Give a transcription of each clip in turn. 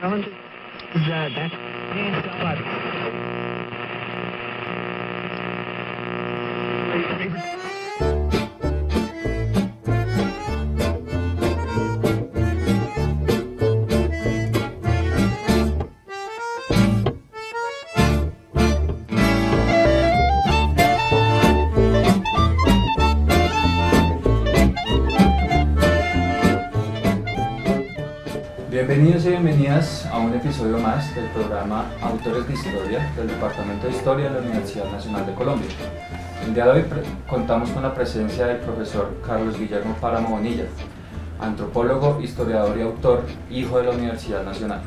Challenger? Yeah, that's... Yeah, somebody. Bienvenidos y bienvenidas a un episodio más del programa Autores de Historia del Departamento de Historia de la Universidad Nacional de Colombia. El día de hoy contamos con la presencia del profesor Carlos Guillermo Páramo Bonilla, antropólogo, historiador y autor, hijo de la Universidad Nacional.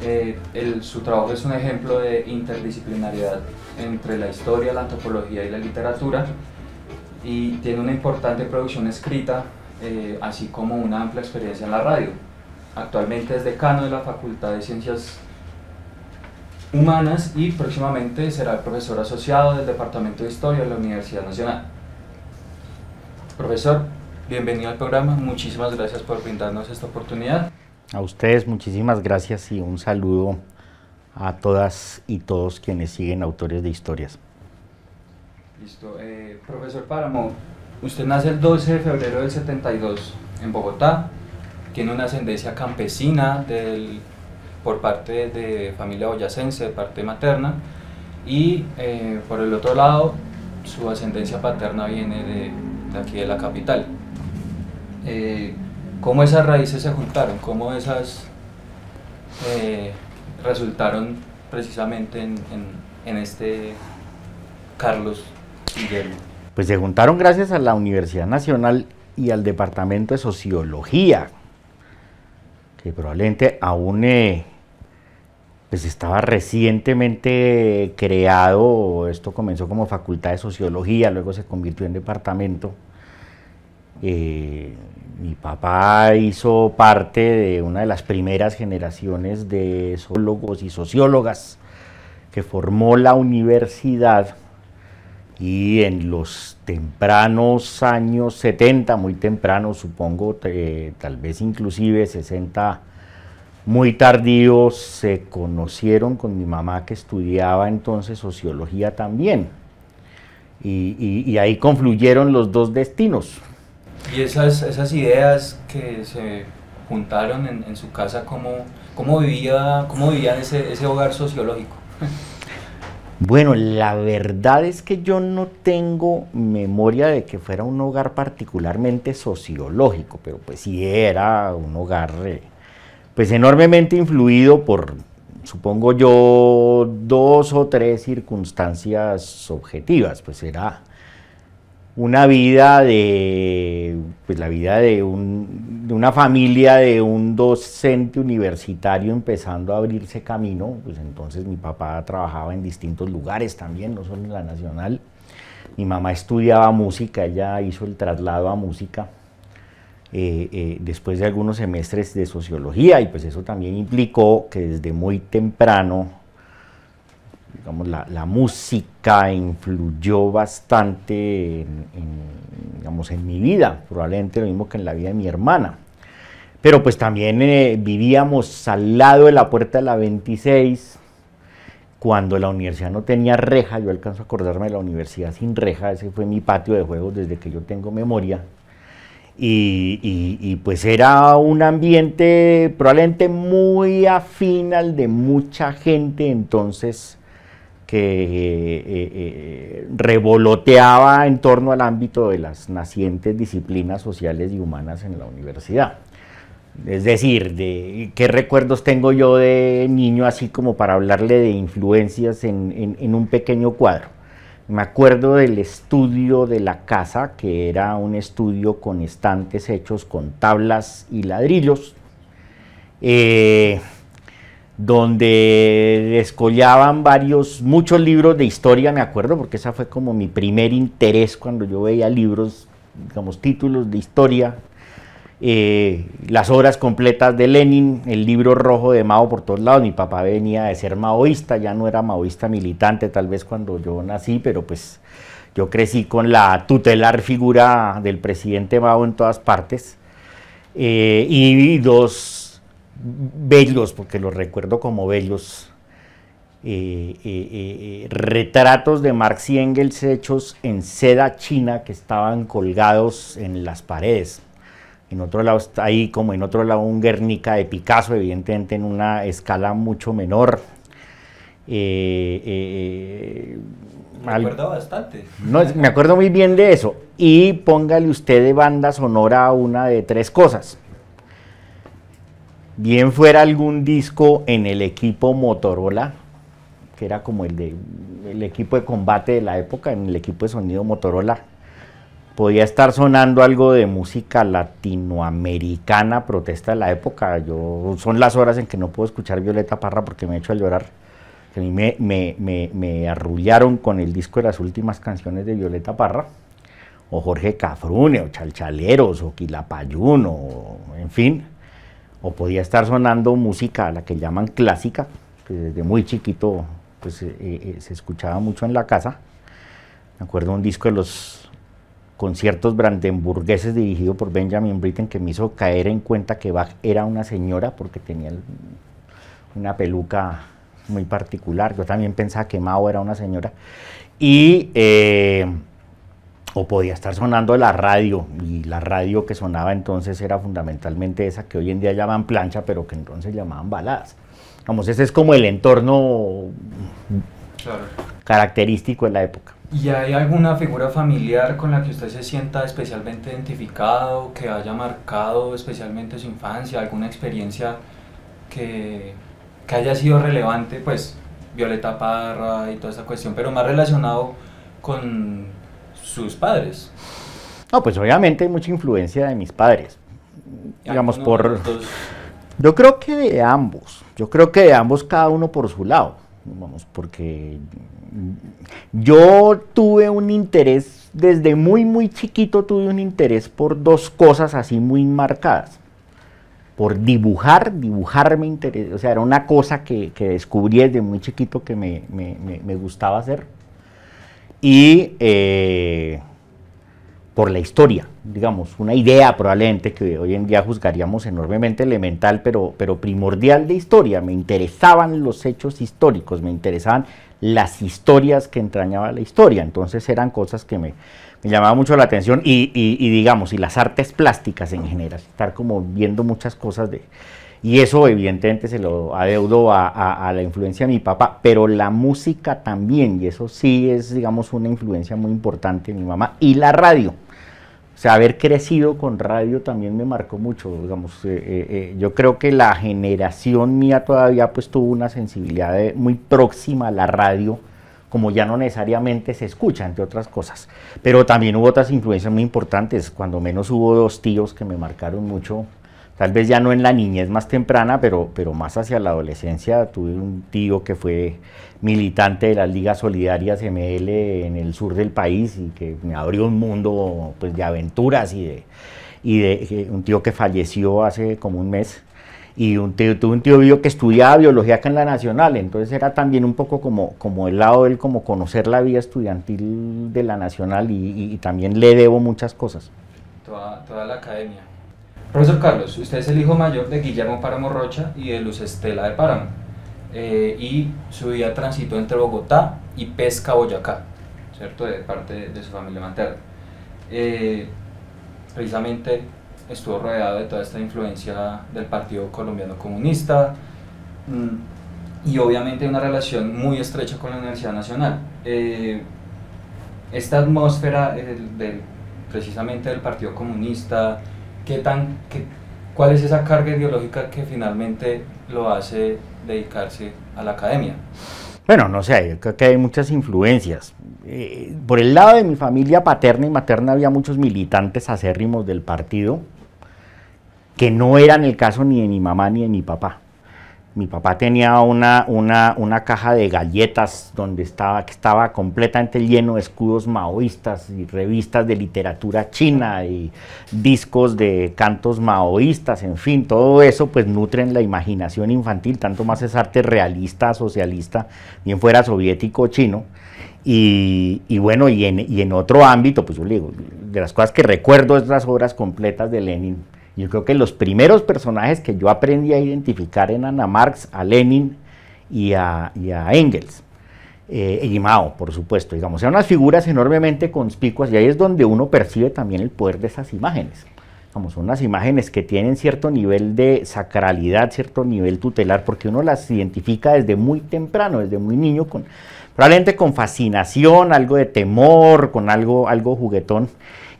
Eh, su trabajo es un ejemplo de interdisciplinariedad entre la historia, la antropología y la literatura y tiene una importante producción escrita, eh, así como una amplia experiencia en la radio. Actualmente es decano de la Facultad de Ciencias Humanas y próximamente será profesor asociado del Departamento de Historia de la Universidad Nacional. Profesor, bienvenido al programa. Muchísimas gracias por brindarnos esta oportunidad. A ustedes muchísimas gracias y un saludo a todas y todos quienes siguen autores de historias. Listo. Eh, profesor Páramo, usted nace el 12 de febrero del 72 en Bogotá tiene una ascendencia campesina del, por parte de familia boyacense, de parte materna, y eh, por el otro lado, su ascendencia paterna viene de, aquí de la capital. Eh, ¿Cómo esas raíces se juntaron? ¿Cómo esas eh, resultaron precisamente en, en este Carlos Guillermo? Pues se juntaron gracias a la Universidad Nacional y al Departamento de Sociología, que probablemente aún eh, pues estaba recientemente creado, esto comenzó como facultad de sociología, luego se convirtió en departamento. Eh, mi papá hizo parte de una de las primeras generaciones de sociólogos y sociólogas que formó la universidad y en los tempranos años 70, muy temprano supongo, tal vez inclusive 60, muy tardíos, se conocieron con mi mamá que estudiaba entonces sociología también. Y, ahí confluyeron los dos destinos. Y esas, esas ideas que se juntaron en, su casa, ¿cómo, vivía, cómo vivían ese, ese hogar sociológico? Bueno, la verdad es que yo no tengo memoria de que fuera un hogar particularmente sociológico, pero pues sí era un hogar eh, pues enormemente influido por, supongo yo, dos o tres circunstancias objetivas, pues era una vida de, pues la vida de, una familia, de un docente universitario empezando a abrirse camino, pues entonces mi papá trabajaba en distintos lugares también, no solo en la Nacional. Mi mamá estudiaba música, ella hizo el traslado a música eh, eh, después de algunos semestres de sociología y pues eso también implicó que desde muy temprano digamos, la, la, música influyó bastante en, digamos, en mi vida, probablemente lo mismo que en la vida de mi hermana. Pero pues también eh, vivíamos al lado de la puerta de la 26, cuando la universidad no tenía reja, yo alcanzo a acordarme de la universidad sin reja, ese fue mi patio de juegos desde que yo tengo memoria. Y, y, y, pues era un ambiente probablemente muy afín al de mucha gente, entonces que eh, eh, revoloteaba en torno al ámbito de las nacientes disciplinas sociales y humanas en la universidad. Es decir, ¿qué recuerdos tengo yo de niño así como para hablarle de influencias en, un pequeño cuadro? Me acuerdo del estudio de la casa, que era un estudio con estantes hechos con tablas y ladrillos. Eh, donde descollaban varios, muchos libros de historia, me acuerdo, porque esa fue como mi primer interés cuando yo veía libros, digamos, títulos de historia, eh, las obras completas de Lenin, el libro rojo de Mao por todos lados, mi papá venía de ser maoísta, ya no era maoísta militante tal vez cuando yo nací, pero pues yo crecí con la tutelar figura del presidente Mao en todas partes, eh, y dos bellos, porque los recuerdo como bellos, eh, eh, eh, retratos de Marx y Engels hechos en seda china que estaban colgados en las paredes. En otro lado está ahí, como en otro lado, un Guernica de Picasso, evidentemente en una escala mucho menor. me acuerdo bastante. me acuerdo muy bien de eso. Y póngale usted de banda sonora una de tres cosas. Bien fuera algún disco en el equipo Motorola, que era como el, de, el equipo de combate de la época, en el equipo de sonido Motorola. Podía estar sonando algo de música latinoamericana, protesta de la época. Yo, son las horas en que no puedo escuchar Violeta Parra porque me he hecho a llorar. A mí me, me arrullaron con el disco de las últimas canciones de Violeta Parra o Jorge Cafrune, o Chalchaleros, o Quilapayuno, en fin o podía estar sonando música a la que llaman clásica, que desde muy chiquito pues, eh, eh, se escuchaba mucho en la casa. Me acuerdo un disco de los conciertos brandenburgueses dirigido por Benjamin Britten que me hizo caer en cuenta que Bach era una señora porque tenía una peluca muy particular. Yo también pensaba que Mao era una señora. Y eh, o podía estar sonando la radio, y la radio que sonaba entonces era fundamentalmente esa que hoy en día llaman plancha, pero que entonces llamaban baladas. Vamos, ese es como el entorno característico de la época. ¿Y hay alguna figura familiar con la que usted se sienta especialmente identificado, que haya marcado especialmente su infancia, alguna experiencia que, que haya sido relevante, pues Violeta Parra y toda esa cuestión, pero más relacionado con sus padres. No, pues obviamente hay mucha influencia de mis padres. Digamos, ah, por... Yo creo que de ambos. Yo creo que de ambos cada uno por su lado. Vamos, porque yo tuve un interés, desde muy, muy chiquito tuve un interés por dos cosas así muy marcadas. Por dibujar, dibujarme interés, o sea, era una cosa que, descubrí desde muy chiquito que me gustaba hacer y eh, por la historia, digamos, una idea probablemente que hoy en día juzgaríamos enormemente elemental, pero, pero primordial de historia. Me interesaban los hechos históricos, me interesaban las historias que entrañaba la historia. Entonces eran cosas que me, llamaban llamaba mucho la atención y, digamos, y las artes plásticas en general, estar como viendo muchas cosas de, y eso evidentemente se lo adeudo a, la influencia de mi papá, pero la música también, y eso sí es, digamos, una influencia muy importante de mi mamá, y la radio. O sea, haber crecido con radio también me marcó mucho, digamos, eh, eh, eh, yo creo que la generación mía todavía pues tuvo una sensibilidad muy próxima a la radio, como ya no necesariamente se escucha, entre otras cosas. Pero también hubo otras influencias muy importantes, cuando menos hubo dos tíos que me marcaron mucho tal vez ya no en la niñez más temprana, pero, pero más hacia la adolescencia, tuve un tío que fue militante de las ligas solidarias ML en el sur del país y que me abrió un mundo pues, de aventuras y de, y de eh, un tío que falleció hace como un mes y un tío, tuve un tío vivo que estudiaba biología acá en la Nacional, entonces era también un poco como, como el lado de él, como conocer la vida estudiantil de la Nacional y, y también le debo muchas cosas. Toda, toda la academia. Profesor Carlos, usted es el hijo mayor de Guillermo Páramo Rocha y de Luz Estela de Páramo, eh, y su vida transitó entre Bogotá y Pesca, Boyacá, ¿cierto? De parte de, su familia materna. Eh, precisamente estuvo rodeado de toda esta influencia del Partido Colombiano Comunista mm, y obviamente una relación muy estrecha con la Universidad Nacional. Eh, esta atmósfera precisamente del Partido Comunista, ¿qué tan, qué, ¿cuál es esa carga ideológica que finalmente lo hace dedicarse a la academia? Bueno, no sé, creo que hay muchas influencias. Eh, por el lado de mi familia paterna y materna había muchos militantes acérrimos del partido, que no eran el caso ni de mi mamá ni de mi papá mi papá tenía una, una, caja de galletas donde estaba, que estaba completamente lleno de escudos maoístas y revistas de literatura china y discos de cantos maoístas, en fin, todo eso pues nutren la imaginación infantil, tanto más es arte realista, socialista, bien fuera soviético o chino. Y, bueno, y en, y en otro ámbito, pues yo digo, de las cosas que recuerdo es las obras completas de Lenin yo creo que los primeros personajes que yo aprendí a identificar eran a Marx, a Lenin y a, Engels. Eh, y Mao, por supuesto, digamos, eran unas figuras enormemente conspicuas y ahí es donde uno percibe también el poder de esas imágenes. son unas imágenes que tienen cierto nivel de sacralidad, cierto nivel tutelar, porque uno las identifica desde muy temprano, desde muy niño, con, probablemente con fascinación, algo de temor, con algo, algo juguetón.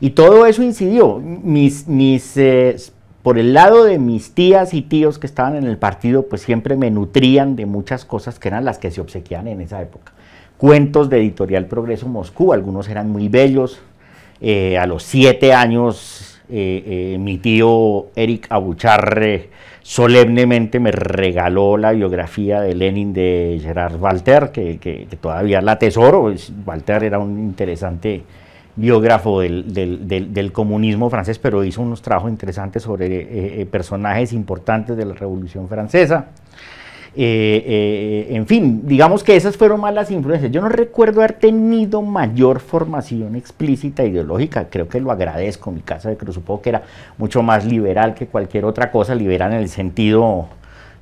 Y todo eso incidió. Mis, eh, por el lado de mis tías y tíos que estaban en el partido, pues siempre me nutrían de muchas cosas que eran las que se obsequiaban en esa época. Cuentos de Editorial Progreso Moscú, algunos eran muy bellos. Eh, a los siete años, eh, mi tío Eric Abucharre solemnemente me regaló la biografía de Lenin de Gerard Walter, que, que todavía la tesoro. Walter era un interesante biógrafo del, comunismo francés, pero hizo unos trabajos interesantes sobre eh, eh, personajes importantes de la Revolución Francesa. Eh, en fin, digamos que esas fueron más las influencias. Yo no recuerdo haber tenido mayor formación explícita ideológica, creo que lo agradezco. Mi casa de Cruz supongo que era mucho más liberal que cualquier otra cosa, liberal en el sentido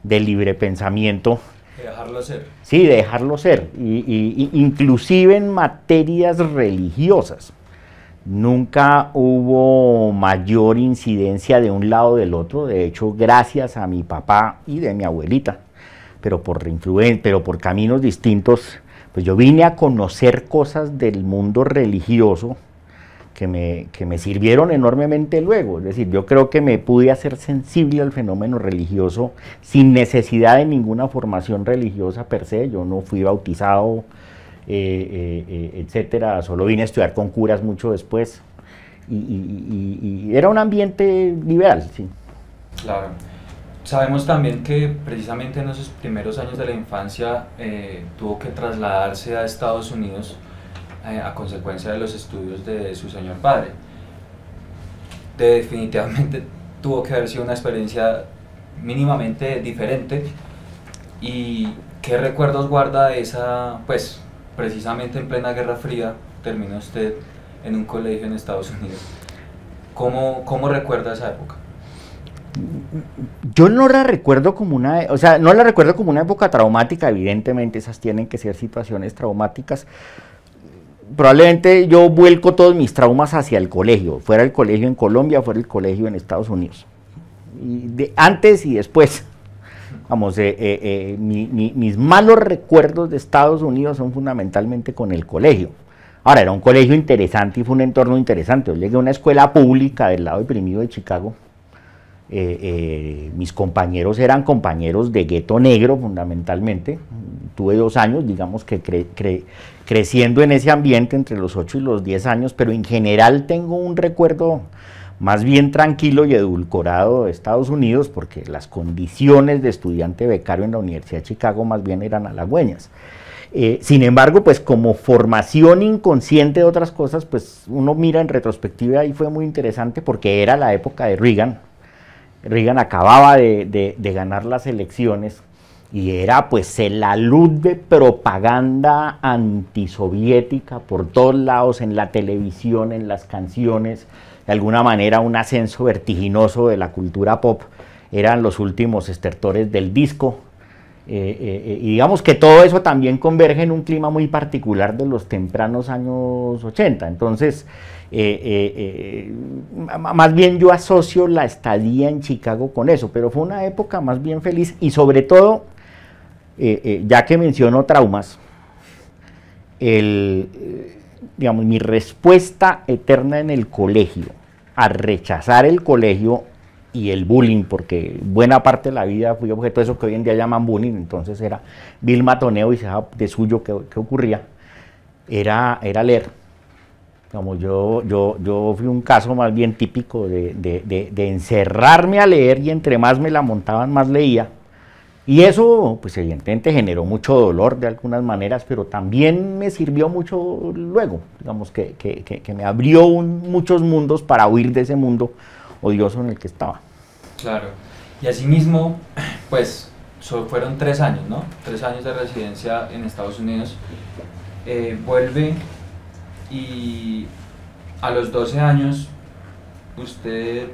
de libre pensamiento de dejarlo ser. Sí, dejarlo ser. inclusive en materias religiosas. Nunca hubo mayor incidencia de un lado o del otro, de hecho, gracias a mi papá y de mi abuelita, pero por, pero por caminos distintos, pues yo vine a conocer cosas del mundo religioso que me, que me sirvieron enormemente luego. Es decir, yo creo que me pude hacer sensible al fenómeno religioso sin necesidad de ninguna formación religiosa per se. Yo no fui bautizado, eh, eh, eh, etcétera. Solo vine a estudiar con curas mucho después. Y, era un ambiente liberal, sí. Claro. Sabemos también que precisamente en esos primeros años de la infancia tuvo que trasladarse a Estados Unidos a consecuencia de los estudios de su señor padre. definitivamente tuvo que haber sido una experiencia mínimamente diferente y qué recuerdos guarda esa, pues precisamente en plena Guerra Fría, terminó usted en un colegio en Estados Unidos. ¿Cómo, recuerda esa época? Yo no la recuerdo como una, o sea, no la recuerdo como una época traumática, evidentemente esas tienen que ser situaciones traumáticas, probablemente yo vuelco todos mis traumas hacia el colegio, fuera el colegio en Colombia, fuera el colegio en Estados Unidos, y de, antes y después vamos, eh, eh, eh, mis malos recuerdos de Estados Unidos son fundamentalmente con el colegio. Ahora, era un colegio interesante y fue un entorno interesante. Yo llegué a una escuela pública del lado deprimido de Chicago. mis compañeros eran compañeros de gueto negro fundamentalmente. Tuve dos años, digamos que creciendo en ese ambiente entre los 8 y los 10 años, pero en general tengo un recuerdo más bien tranquilo y edulcorado de Estados Unidos, porque las condiciones de estudiante becario en la Universidad de Chicago más bien eran halagüeñas. Eh, sin embargo, pues como formación inconsciente de otras cosas, pues uno mira en retrospectiva y fue muy interesante porque era la época de Reagan. Reagan acababa de, ganar las elecciones y era pues la luz de propaganda antisoviética por todos lados, en la televisión, en las canciones, de alguna manera un ascenso vertiginoso de la cultura pop, eran los últimos estertores del disco. Eh, eh, eh, y digamos que todo eso también converge en un clima muy particular de los tempranos años 80. Entonces, más bien yo asocio la estadía en Chicago con eso, pero fue una época más bien feliz y sobre todo, ya que menciono traumas, digamos, mi respuesta eterna en el colegio a rechazar el colegio y el bullying, porque buena parte de la vida fui objeto de eso que hoy en día llaman bullying, entonces era vil matoneo y de suyo que, ocurría, era, era leer. Como yo, yo, yo fui un caso más bien típico de encerrarme a leer y entre más me la montaban, más leía y eso, pues evidentemente, generó mucho dolor de algunas maneras, pero también me sirvió mucho luego, digamos, que, me abrió muchos mundos para huir de ese mundo odioso en el que estaba. Claro. Y asimismo, pues fueron tres años, ¿no? Tres años de residencia en Estados Unidos. Eh, vuelve y a los 12 años usted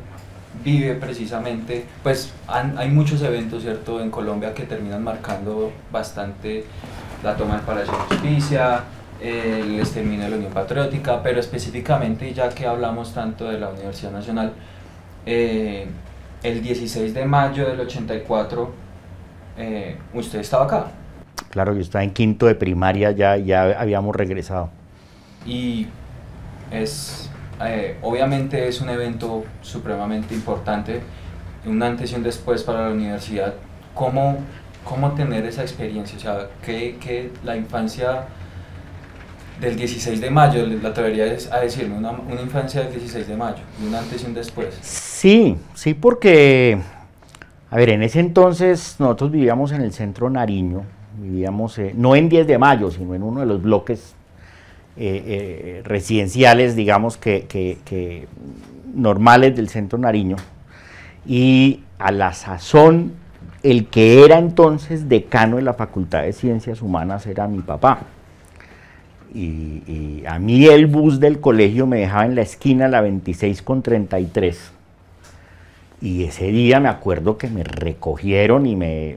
vive precisamente, pues hay muchos eventos, ¿cierto?, en Colombia que terminan marcando bastante la toma del Palacio de Justicia, el exterminio de la Unión Patriótica, pero específicamente, ya que hablamos tanto de la Universidad Nacional, eh, el 16 de mayo del 84, eh, usted estaba acá. Claro, yo estaba en quinto de primaria, ya, ya habíamos regresado. Y es eh, obviamente es un evento supremamente importante, un antes y un después para la universidad. ¿Cómo, cómo tener esa experiencia? O sea, que, la infancia del 16 de mayo, la teoría es a decirme, una, una, infancia del 16 de mayo, un antes y un después. Sí, sí, porque, a ver, en ese entonces nosotros vivíamos en el centro Nariño, vivíamos, eh, no en 10 de mayo, sino en uno de los bloques eh, eh, residenciales, digamos, que, normales del centro Nariño. Y a la sazón, el que era entonces decano de la Facultad de Ciencias Humanas era mi papá. Y, y a mí el bus del colegio me dejaba en la esquina, la 26 con 33 y ese día me acuerdo que me recogieron y me,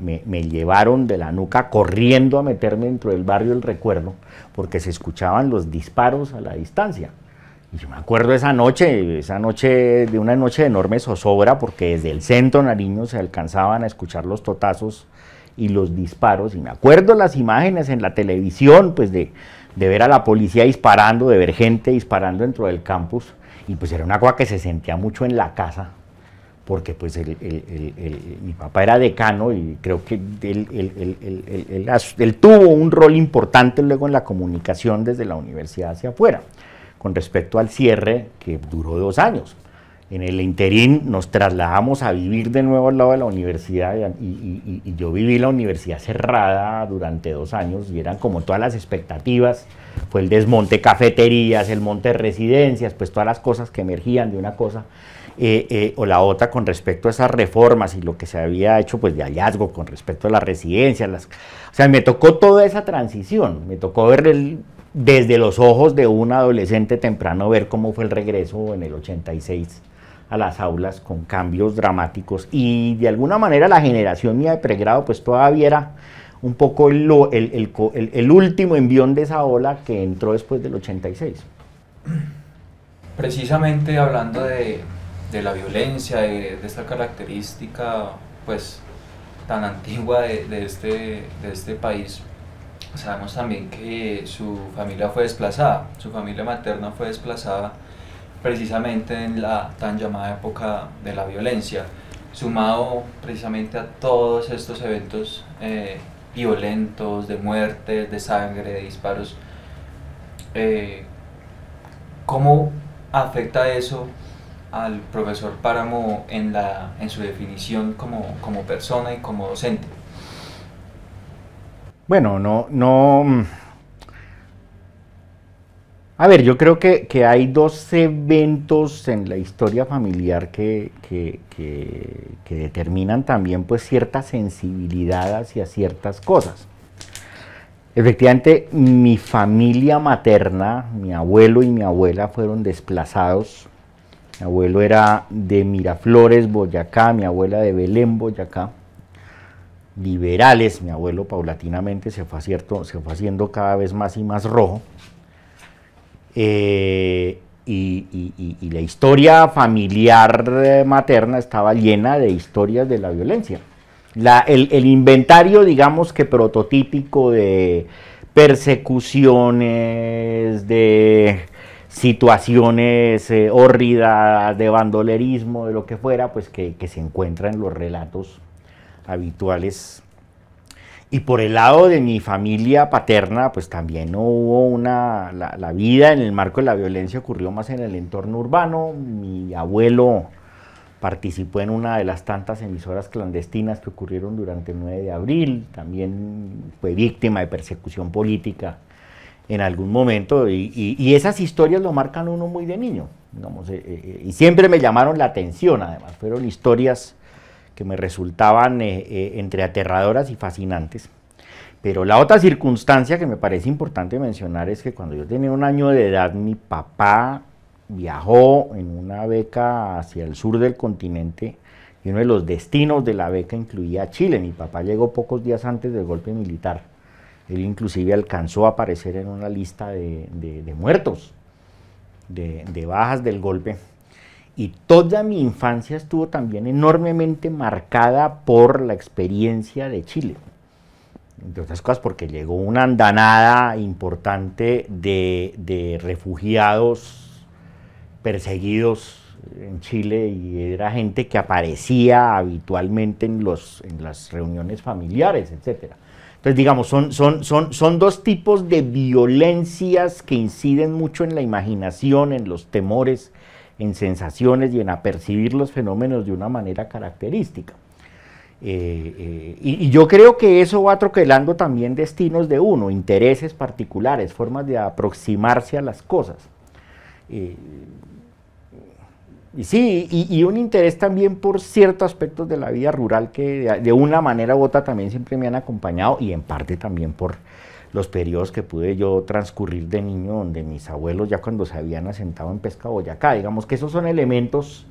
llevaron de la nuca corriendo a meterme dentro del barrio del Recuerdo, porque se escuchaban los disparos a la distancia. Y yo me acuerdo esa noche, esa noche de una noche de enorme zozobra, porque desde el centro Nariño se alcanzaban a escuchar los totazos y los disparos. Y me acuerdo las imágenes en la televisión, pues de, de ver a la policía disparando, de ver gente disparando dentro del campus. Y pues era una cosa que se sentía mucho en la casa porque pues mi papá era decano y creo que él, tuvo un rol importante luego en la comunicación desde la universidad hacia afuera, con respecto al cierre que duró dos años. En el interín nos trasladamos a vivir de nuevo al lado de la universidad y, y yo viví la universidad cerrada durante dos años y eran como todas las expectativas, fue el desmonte cafeterías, el monte residencias, pues todas las cosas que emergían de una cosa eh, eh, o la otra con respecto a esas reformas y lo que se había hecho pues de hallazgo con respecto a las residencias. Las, o sea, me tocó toda esa transición, me tocó ver desde los ojos de un adolescente temprano, ver cómo fue el regreso en el 86 a las aulas con cambios dramáticos y de alguna manera la generación mía de pregrado pues todavía era un poco el, el, último envión de esa ola que entró después del 86. Precisamente hablando de, de la violencia, de, esta característica pues tan antigua de, este, de, este, país. Sabemos también que su familia fue desplazada, su familia materna fue desplazada precisamente en la tan llamada época de la violencia, sumado precisamente a todos estos eventos eh, violentos, de muertes, de sangre, de disparos. Eh, ¿Cómo afecta eso al profesor Páramo en, la, en su definición como, persona y como docente? Bueno, no, no. Mm. A ver, yo creo que, hay dos eventos en la historia familiar que, que, determinan también pues cierta sensibilidad hacia ciertas cosas. Efectivamente, mi familia materna, mi abuelo y mi abuela fueron desplazados mi abuelo era de Miraflores, Boyacá, mi abuela de Belén, Boyacá. Liberales, mi abuelo paulatinamente se fue, haciendo cada vez más y más rojo. Eh, y, la historia familiar eh, materna estaba llena de historias de la violencia. el inventario, digamos que prototípico de persecuciones, de situaciones eh, de bandolerismo, de lo que fuera, pues que, que se encuentra en los relatos habituales. Y por el lado de mi familia paterna, pues también no hubo una... La, la, vida en el marco de la violencia ocurrió más en el entorno urbano. Mi abuelo participó en una de las tantas emisoras clandestinas que ocurrieron durante el 9 de abril. También fue víctima de persecución política en algún momento y, esas historias lo marcan uno muy de niño. Eh, eh, eh, y siempre me llamaron la atención, además, fueron historias que me resultaban entre aterradoras y fascinantes. Pero la otra circunstancia que me parece importante mencionar es que cuando yo tenía un año de edad, mi papá viajó en una beca hacia el sur del continente y uno de los destinos de la beca incluía Chile. Mi papá llegó pocos días antes del golpe militar él inclusive alcanzó a aparecer en una lista de, muertos, de, bajas del golpe. Y toda mi infancia estuvo también enormemente marcada por la experiencia de Chile entre otras cosas porque llegó una andanada importante de, de, refugiados perseguidos en Chile y era gente que aparecía habitualmente en, los, en las reuniones familiares, etcétera digamos, son, son, son, son dos tipos de violencias que inciden mucho en la imaginación, en los temores, en sensaciones y en apercibir los fenómenos de una manera característica. Eh, eh, y, yo creo que eso va troquelando también destinos de uno, intereses particulares, formas de aproximarse a las cosas. Eh, y sí, y, un interés también por ciertos aspectos de la vida rural que de, de, una manera u otra también siempre me han acompañado y en parte también por los periodos que pude yo transcurrir de niño donde mis abuelos ya cuando se habían asentado en Pesca Boyacá, digamos que esos son elementos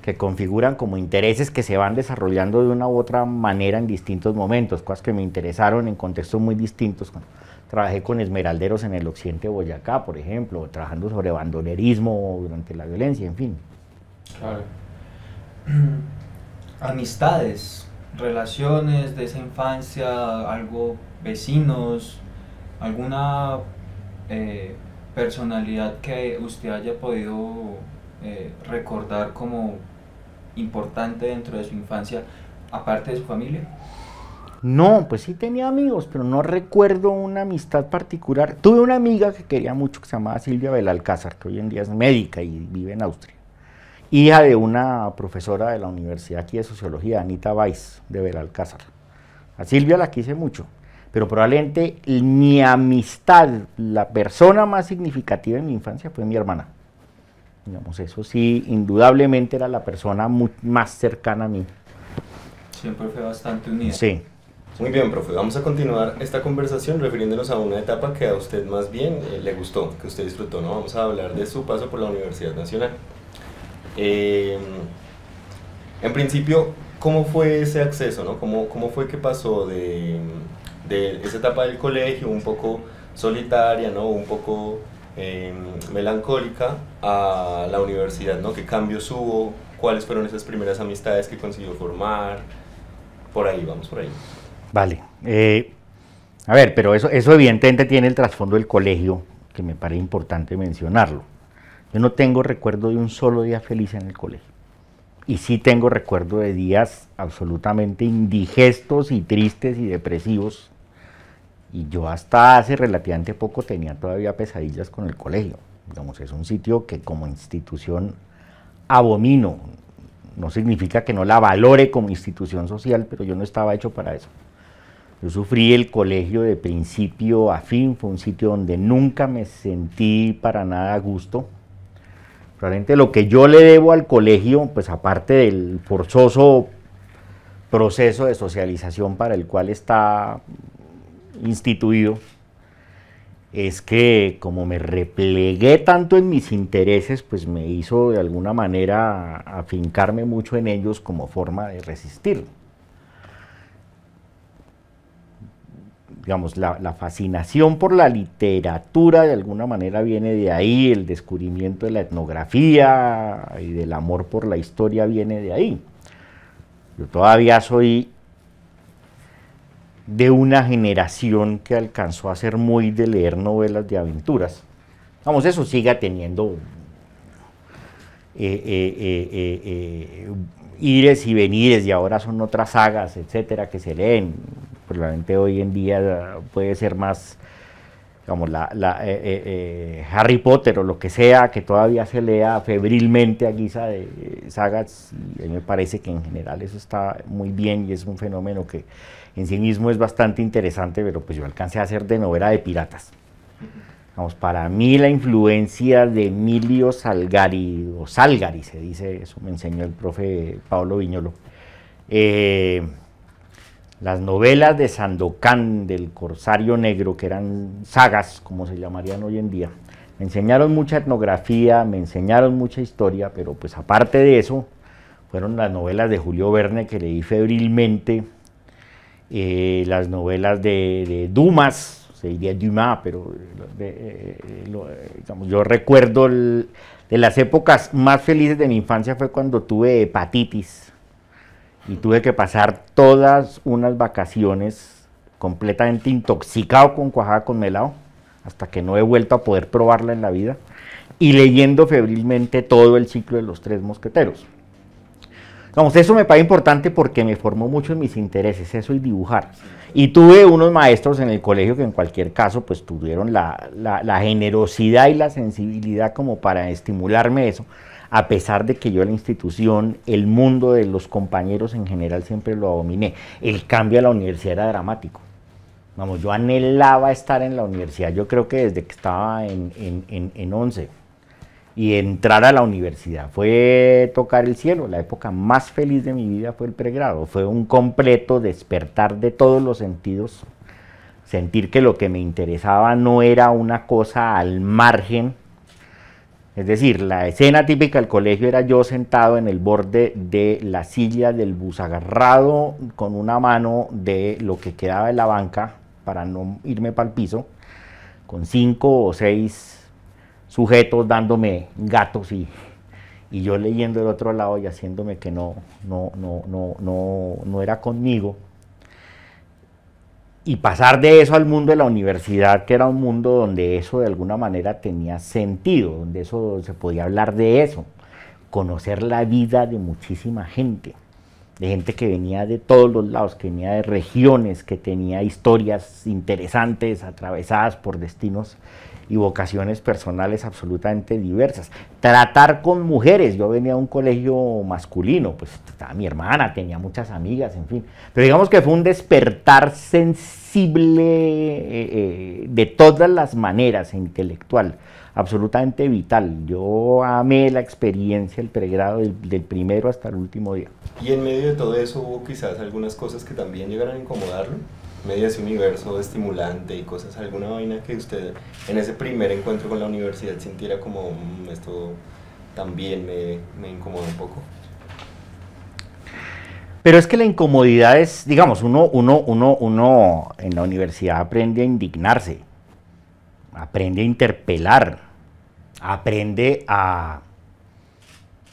que configuran como intereses que se van desarrollando de una u otra manera en distintos momentos, cosas que me interesaron en contextos muy distintos. Trabajé con esmeralderos en el occidente de Boyacá, por ejemplo, trabajando sobre bandolerismo durante la violencia, en fin. Claro. Amistades, relaciones de esa infancia, algo vecinos, alguna eh, personalidad que usted haya podido eh, recordar como importante dentro de su infancia, aparte de su familia. No, pues sí tenía amigos, pero no recuerdo una amistad particular. Tuve una amiga que quería mucho que se llamaba Silvia Belalcázar, que hoy en día es médica y vive en Austria hija de una profesora de la universidad aquí de sociología, Anita Weiss, de Veralcázar. A Silvia la quise mucho, pero probablemente mi amistad, la persona más significativa en mi infancia fue mi hermana. Digamos, eso sí, indudablemente era la persona más cercana a mí. Siempre fue bastante unida. Sí. Muy bien, profe. Vamos a continuar esta conversación refiriéndonos a una etapa que a usted más bien eh, le gustó, que usted disfrutó, ¿no? Vamos a hablar de su paso por la Universidad Nacional. Eh, en principio, ¿cómo fue ese acceso? No? ¿Cómo, ¿Cómo fue que pasó de, esa etapa del colegio un poco solitaria, ¿no? un poco eh, melancólica, a la universidad? ¿no? ¿Qué cambios hubo? ¿Cuáles fueron esas primeras amistades que consiguió formar? Por ahí, vamos por ahí. Vale. Eh, a ver, pero eso, eso evidentemente tiene el trasfondo del colegio, que me parece importante mencionarlo. Yo no tengo recuerdo de un solo día feliz en el colegio. Y sí tengo recuerdo de días absolutamente indigestos y tristes y depresivos. Y yo hasta hace relativamente poco tenía todavía pesadillas con el colegio. Digamos, es un sitio que como institución abomino. No significa que no la valore como institución social, pero yo no estaba hecho para eso. Yo sufrí el colegio de principio a fin, fue un sitio donde nunca me sentí para nada a gusto. Realmente lo que yo le debo al colegio, pues aparte del forzoso proceso de socialización para el cual está instituido, es que como me replegué tanto en mis intereses, pues me hizo de alguna manera afincarme mucho en ellos como forma de resistir. digamos, la, fascinación por la literatura de alguna manera viene de ahí, el descubrimiento de la etnografía y del amor por la historia viene de ahí. Yo todavía soy de una generación que alcanzó a ser muy de leer novelas de aventuras. Vamos, eso siga teniendo eh, eh, eh, ires y venires y ahora son otras sagas, etcétera, que se leen Probablemente pues, hoy en día eh, puede ser más, digamos, la, eh, eh, Harry Potter o lo que sea, que todavía se lea febrilmente a guisa de sagas, y me parece que en general eso está muy bien y es un fenómeno que en sí mismo es bastante interesante, pero pues yo alcancé a hacer de novela de piratas. Vamos, para mí la influencia de Emilio Salgari, o Salgari se dice, eso me enseñó el profe Pablo Viñolo, eh, las novelas de Sandocán, del Corsario Negro, que eran sagas, como se llamarían hoy en día, me enseñaron mucha etnografía, me enseñaron mucha historia, pero pues aparte de eso, fueron las novelas de Julio Verne que leí febrilmente, eh, las novelas de, Dumas, se diría Dumas, pero eh, eh, yo recuerdo de las épocas más felices de mi infancia fue cuando tuve hepatitis y tuve que pasar todas unas vacaciones completamente intoxicado con cuajada con melado, hasta que no he vuelto a poder probarla en la vida, y leyendo febrilmente todo el ciclo de los tres mosqueteros. Vamos, eso me parece importante porque me formó mucho en mis intereses, eso y dibujar. Y tuve unos maestros en el colegio que en cualquier caso pues tuvieron la generosidad y la sensibilidad como para estimularme eso a pesar de que yo la institución, el mundo de los compañeros en general siempre lo abominé. El cambio a la universidad era dramático. Vamos, yo anhelaba estar en la universidad, yo creo que desde que estaba en, en, en 11. Y entrar a la universidad fue tocar el cielo. La época más feliz de mi vida fue el pregrado. Fue un completo despertar de todos los sentidos. Sentir que lo que me interesaba no era una cosa al margen es decir, la escena típica del colegio era yo sentado en el borde de la silla del bus, agarrado con una mano de lo que quedaba en la banca para no irme para el piso, con cinco o seis sujetos dándome gatos y, y yo leyendo del otro lado y haciéndome que no, no, no, no, no era conmigo y pasar de eso al mundo de la universidad, que era un mundo donde eso de alguna manera tenía sentido, donde eso se podía hablar de eso, conocer la vida de muchísima gente, de gente que venía de todos los lados, que venía de regiones, que tenía historias interesantes, atravesadas por destinos y vocaciones personales absolutamente diversas. Tratar con mujeres, yo venía a un colegio masculino, pues estaba mi hermana, tenía muchas amigas, en fin. Pero digamos que fue un despertar sensible eh, eh, de todas las maneras, intelectual, absolutamente vital. Yo amé la experiencia, el pregrado del, del primero hasta el último día. Y en medio de todo eso hubo quizás algunas cosas que también llegaron a incomodarlo. Media ese universo estimulante y cosas, alguna vaina que usted en ese primer encuentro con la universidad sintiera como mm, esto también me, incomoda un poco. Pero es que la incomodidad es, digamos, uno, uno, uno, uno en la universidad aprende a indignarse, aprende a interpelar, aprende a,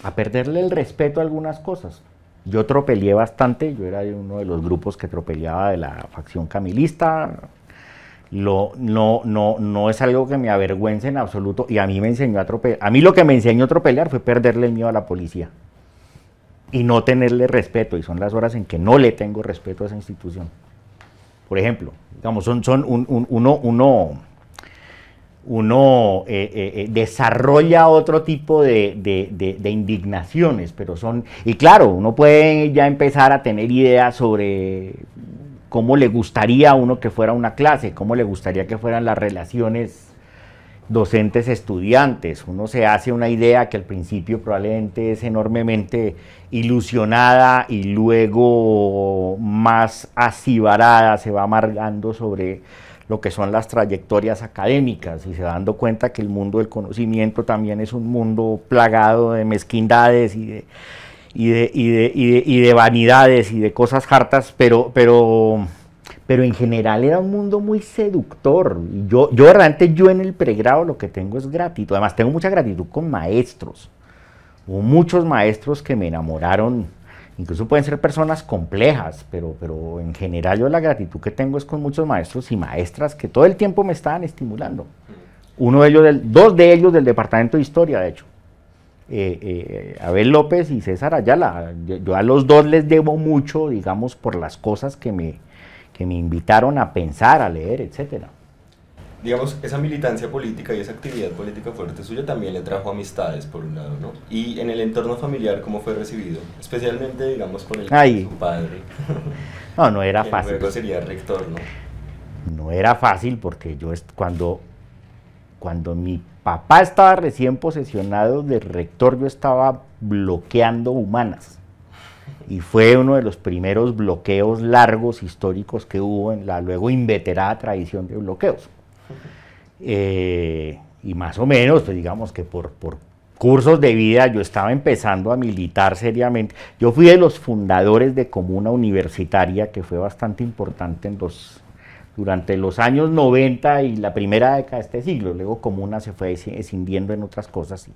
a perderle el respeto a algunas cosas. Yo tropeleé bastante, yo era de uno de los grupos que tropeleaba de la facción camilista. no, no, no es algo que me avergüence en absoluto y a mí me enseñó a tropelear. A mí lo que me enseñó a tropelear fue perderle el miedo a la policía y no tenerle respeto. Y son las horas en que no le tengo respeto a esa institución. Por ejemplo, digamos, son, son uno, uno uno eh, eh, eh, desarrolla otro tipo de, indignaciones, pero son, y claro, uno puede ya empezar a tener ideas sobre cómo le gustaría a uno que fuera una clase, cómo le gustaría que fueran las relaciones docentes-estudiantes. Uno se hace una idea que al principio probablemente es enormemente ilusionada y luego más acibarada, se va amargando sobre lo que son las trayectorias académicas y se dando cuenta que el mundo del conocimiento también es un mundo plagado de mezquindades y de, de, vanidades y de cosas hartas, pero, pero, pero en general era un mundo muy seductor. Yo, yo yo en el pregrado lo que tengo es gratitud, además tengo mucha gratitud con maestros, hubo muchos maestros que me enamoraron Incluso pueden ser personas complejas, pero, pero en general yo la gratitud que tengo es con muchos maestros y maestras que todo el tiempo me estaban estimulando. Uno de ellos, dos de ellos del Departamento de Historia, de hecho. Eh, eh, Abel López y César Ayala. Yo, yo, a los dos les debo mucho, digamos, por las cosas que me, que me invitaron a pensar, a leer, etcétera digamos, esa militancia política y esa actividad política fuerte suya también le trajo amistades, por un lado, ¿no? Y en el entorno familiar, ¿cómo fue recibido? Especialmente, digamos, con el su padre. No, no era fácil. Luego sería rector, ¿no? No era fácil porque yo cuando, cuando mi papá estaba recién posesionado de rector, yo estaba bloqueando humanas. Y fue uno de los primeros bloqueos largos históricos que hubo en la luego inveterada tradición de bloqueos. Eh, y más o menos, pues digamos que por, por cursos de vida yo estaba empezando a militar seriamente. Yo fui de los fundadores de Comuna Universitaria, que fue bastante importante en los, durante los años 90 y la primera década de este siglo. Luego Comuna se fue escindiendo en otras cosas.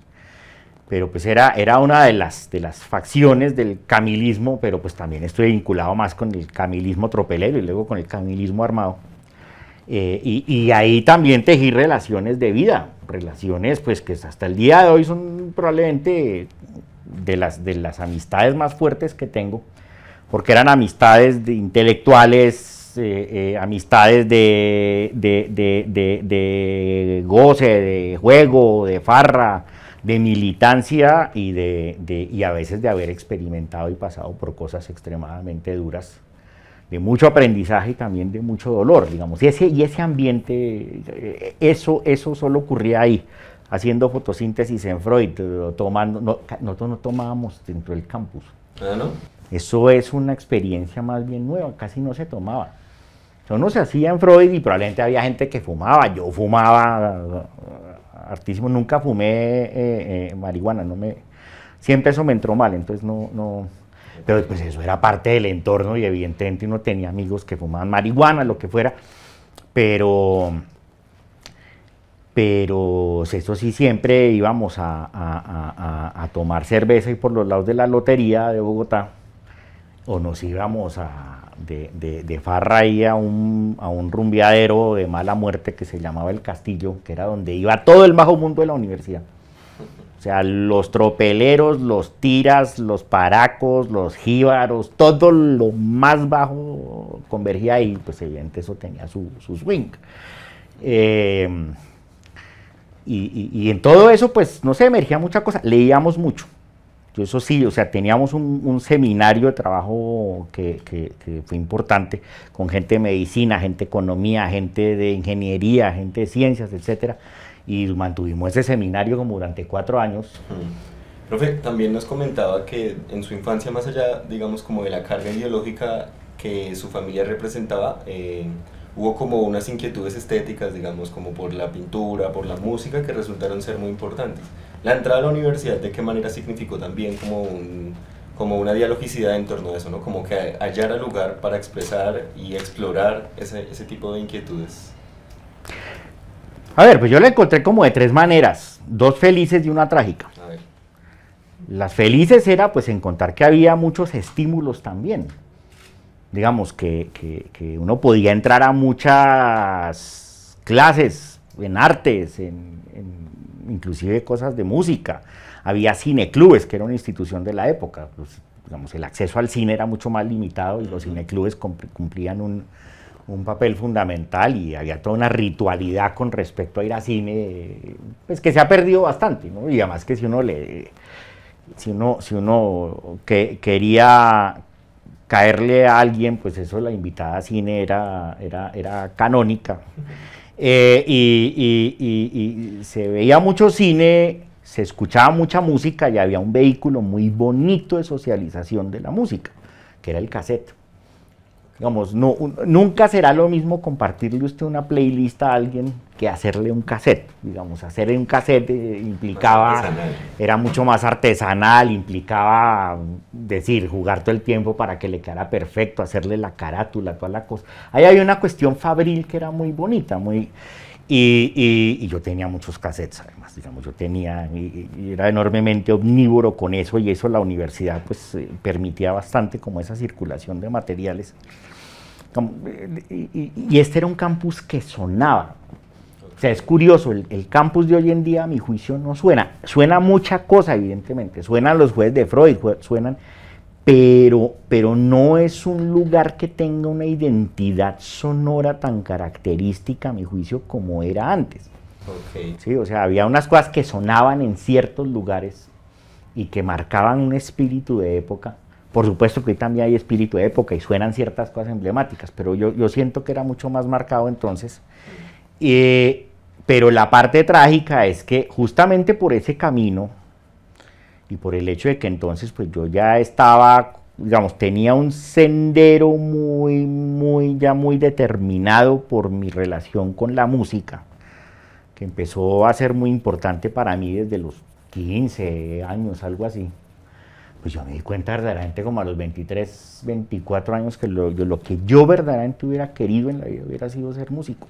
pero pues era, era una de las, de las facciones del camilismo, pero pues también estoy vinculado más con el camilismo tropelero y luego con el camilismo armado. Eh, y, ahí también tejí relaciones de vida, relaciones pues que hasta el día de hoy son probablemente de las, de las amistades más fuertes que tengo, porque eran amistades de intelectuales, eh, eh, amistades de, goce, de juego, de farra, de militancia y, y a veces de haber experimentado y pasado por cosas extremadamente duras de mucho aprendizaje y también de mucho dolor, digamos. Y ese, y ese ambiente, eh, eso, eso solo ocurría ahí, haciendo fotosíntesis en Freud, eh, tomando, nosotros no tomábamos dentro del campus. Ah, eso es una experiencia más bien nueva, casi no se tomaba. Eso no se hacía en Freud y probablemente había gente que fumaba, yo fumaba, eh, artísimo, nunca fumé marihuana, no me, siempre eso me entró mal, entonces no, no pero pues eso era parte del entorno y evidentemente uno tenía amigos que fumaban marihuana, lo que fuera, pero, pero pues, eso sí siempre íbamos a, tomar cerveza y por los lados de la lotería de Bogotá, o nos íbamos a, de, farra ahí a un, a un rumbiadero de mala muerte que se llamaba El Castillo, que era donde iba todo el bajo mundo de la universidad. O sea, los tropeleros, los tiras, los paracos, los jíbaros, todo lo más bajo convergía ahí, pues evidentemente eso tenía su, swing. Em, y, en todo eso, pues, no sé, emergía mucha cosa. Leíamos mucho. Yo eso sí, o sea, teníamos un, seminario de trabajo que, fue importante, con gente de medicina, gente de economía, gente de ingeniería, gente de ciencias, etcétera y mantuvimos ese seminario como durante cuatro años. Mm. Profe, también nos comentaba que en su infancia, más allá, digamos, como de la carga ideológica que su familia representaba, eh, hubo como unas inquietudes estéticas, digamos, como por la pintura, por la música, que resultaron ser muy importantes. La entrada a la universidad, ¿de qué manera significó también como un como una dialogicidad en torno a eso, ¿no? Como que hallara lugar para expresar y explorar ese, ese tipo de inquietudes. A ver, pues yo la encontré como de tres maneras, dos felices y una trágica. Las felices era pues encontrar que había muchos estímulos también. Digamos que, uno podía entrar a muchas clases en artes, en, inclusive cosas de música. Había cineclubes, que era una institución de la época. Pues, digamos, el acceso al cine era mucho más limitado y los cineclubes cumplían un, un papel fundamental y había toda una ritualidad con respecto a ir a cine, pues que se ha perdido bastante, ¿no? Y además que si uno le si uno, si uno quería caerle a alguien, pues eso la invitada a cine era, era, era canónica. Eh, y, y se veía mucho cine, se escuchaba mucha música y había un vehículo muy bonito de socialización de la música, que era el cassette. Digamos, no, nunca será lo mismo compartirle usted una playlist a alguien que hacerle un cassette. Digamos, hacerle un cassette eh, implicaba, era mucho más artesanal, implicaba decir, jugar todo el tiempo para que le quedara perfecto, hacerle la carátula, toda la cosa. Ahí había una cuestión fabril que era muy bonita, muy... Y, yo tenía muchos cassettes, además, digamos, yo tenía, y, era enormemente omnívoro con eso, y eso la universidad, pues, eh, permitía bastante como esa circulación de materiales. Eh, y, este era un campus que sonaba. O sea, es curioso, el, campus de hoy en día, a mi juicio, no suena. Suena mucha cosa, evidentemente. Suenan los jueces de Freud, suenan, pero, pero no es un lugar que tenga una identidad sonora tan característica, a mi juicio, como era antes. Sí, o sea, había unas cosas que sonaban en ciertos lugares y que marcaban un espíritu de época, por supuesto que también hay espíritu de época y suenan ciertas cosas emblemáticas, pero yo, yo siento que era mucho más marcado entonces. Eh, pero la parte trágica es que justamente por ese camino y por el hecho de que entonces pues yo ya estaba, digamos, tenía un sendero muy, muy, ya muy determinado por mi relación con la música, que empezó a ser muy importante para mí desde los 15 años, algo así. Pues yo me di cuenta verdaderamente como a los 23, 24 años que lo, que yo verdaderamente hubiera querido en la vida hubiera sido ser músico.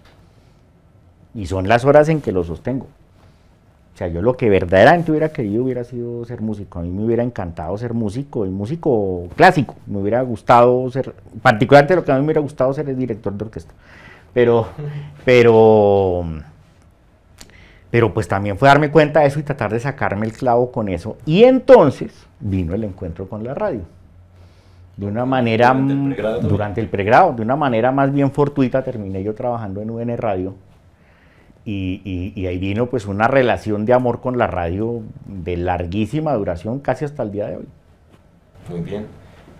Y son las horas en que lo sostengo. O sea, yo lo que verdaderamente hubiera querido hubiera sido ser músico. A mí me hubiera encantado ser músico, el músico clásico. Me hubiera gustado ser, particularmente lo que a mí me hubiera gustado ser el director de orquesta. Pero, pero pero pues también fue darme cuenta de eso y tratar de sacarme el clavo con eso. Y entonces vino el encuentro con la radio. De una manera, durante el pregrado, durante el pregrado de una manera más bien fortuita, terminé yo trabajando en UN Radio. Y, y, ahí vino pues una relación de amor con la radio de larguísima duración, casi hasta el día de hoy. Muy bien.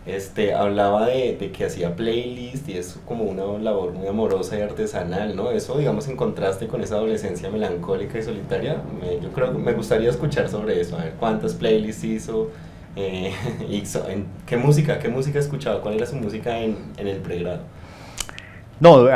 Este, hablaba de, que hacía playlist y es como una labor muy amorosa y artesanal, ¿no? Eso, digamos, en contraste con esa adolescencia melancólica y solitaria, me, yo creo que me gustaría escuchar sobre eso, a ver cuántas playlists hizo, eh, qué música, qué música escuchaba, cuál era su música en, el pregrado. No,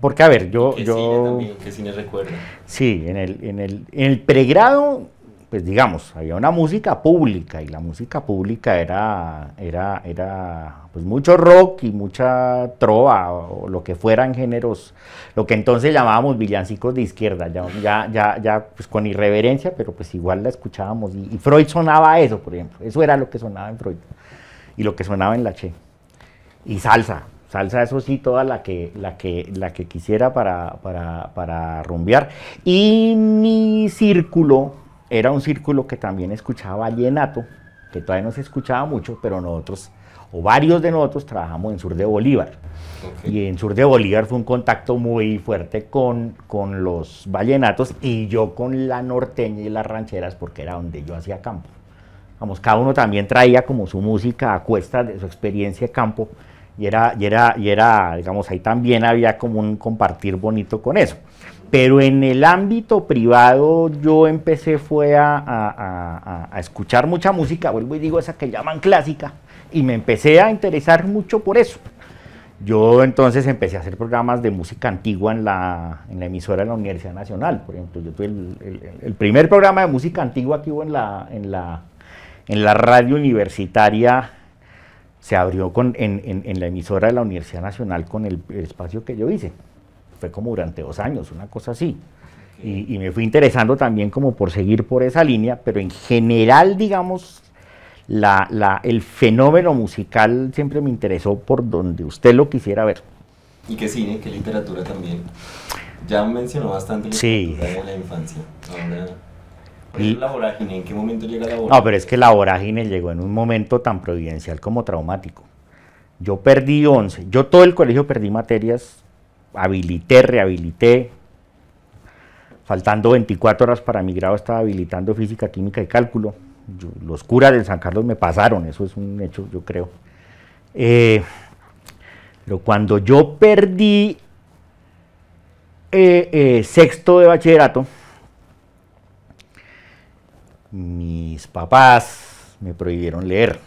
porque a ver, yo... ¿Qué yo, cine también? Sí, en el, en el, en el pregrado pues digamos, había una música pública y la música pública era, era, era pues mucho rock y mucha trova o lo que fueran géneros, lo que entonces llamábamos villancicos de izquierda, ya, ya, ya, pues con irreverencia, pero pues igual la escuchábamos y, y, Freud sonaba eso, por ejemplo, eso era lo que sonaba en Freud y lo que sonaba en la Che. Y salsa, salsa eso sí, toda la que, la que, la que quisiera para, para, para rumbear. Y mi círculo era un círculo que también escuchaba vallenato, que todavía no se escuchaba mucho, pero nosotros, o varios de nosotros, trabajamos en Sur de Bolívar. Y en Sur de Bolívar fue un contacto muy fuerte con, con los vallenatos y yo con la norteña y las rancheras, porque era donde yo hacía campo. Vamos, cada uno también traía como su música a cuesta de su experiencia de campo y era, y era, y era digamos, ahí también había como un compartir bonito con eso. Pero en el ámbito privado yo empecé fue a, escuchar mucha música, vuelvo y digo esa que llaman clásica, y me empecé a interesar mucho por eso. Yo entonces empecé a hacer programas de música antigua en la, emisora de la Universidad Nacional, por ejemplo. Yo tuve el, primer programa de música antigua que hubo en la, radio universitaria se abrió en, la emisora de la Universidad Nacional con el espacio que yo hice fue como durante dos años, una cosa así. Y, me fui interesando también como por seguir por esa línea, pero en general, digamos, la, el fenómeno musical siempre me interesó por donde usted lo quisiera ver. ¿Y qué cine, qué literatura también? Ya mencionó bastante de la infancia. la vorágine? ¿En qué momento llega la vorágine? No, pero es que la vorágine llegó en un momento tan providencial como traumático. Yo perdí 11. Yo todo el colegio perdí materias habilité, rehabilité. Faltando 24 horas para mi grado estaba habilitando física, química y cálculo. los curas de San Carlos me pasaron, eso es un hecho, yo creo. pero eh, cuando yo perdí eh, eh, sexto de bachillerato, mis papás me prohibieron leer,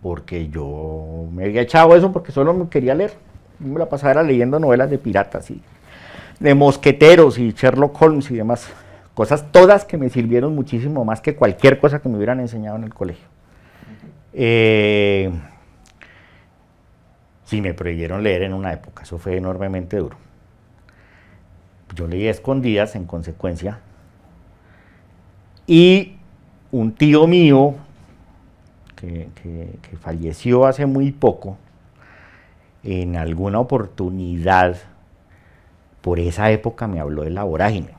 porque yo me había echado eso porque solo me quería leer me la pasaba leyendo novelas de piratas y de mosqueteros y Sherlock Holmes y demás. Cosas todas que me sirvieron muchísimo más que cualquier cosa que me hubieran enseñado en el colegio. Eh, sí, me prohibieron leer en una época, eso fue enormemente duro. Yo leí escondidas en consecuencia. Y un tío mío, que falleció hace muy poco, en alguna oportunidad, por esa época me habló de La Vorágine.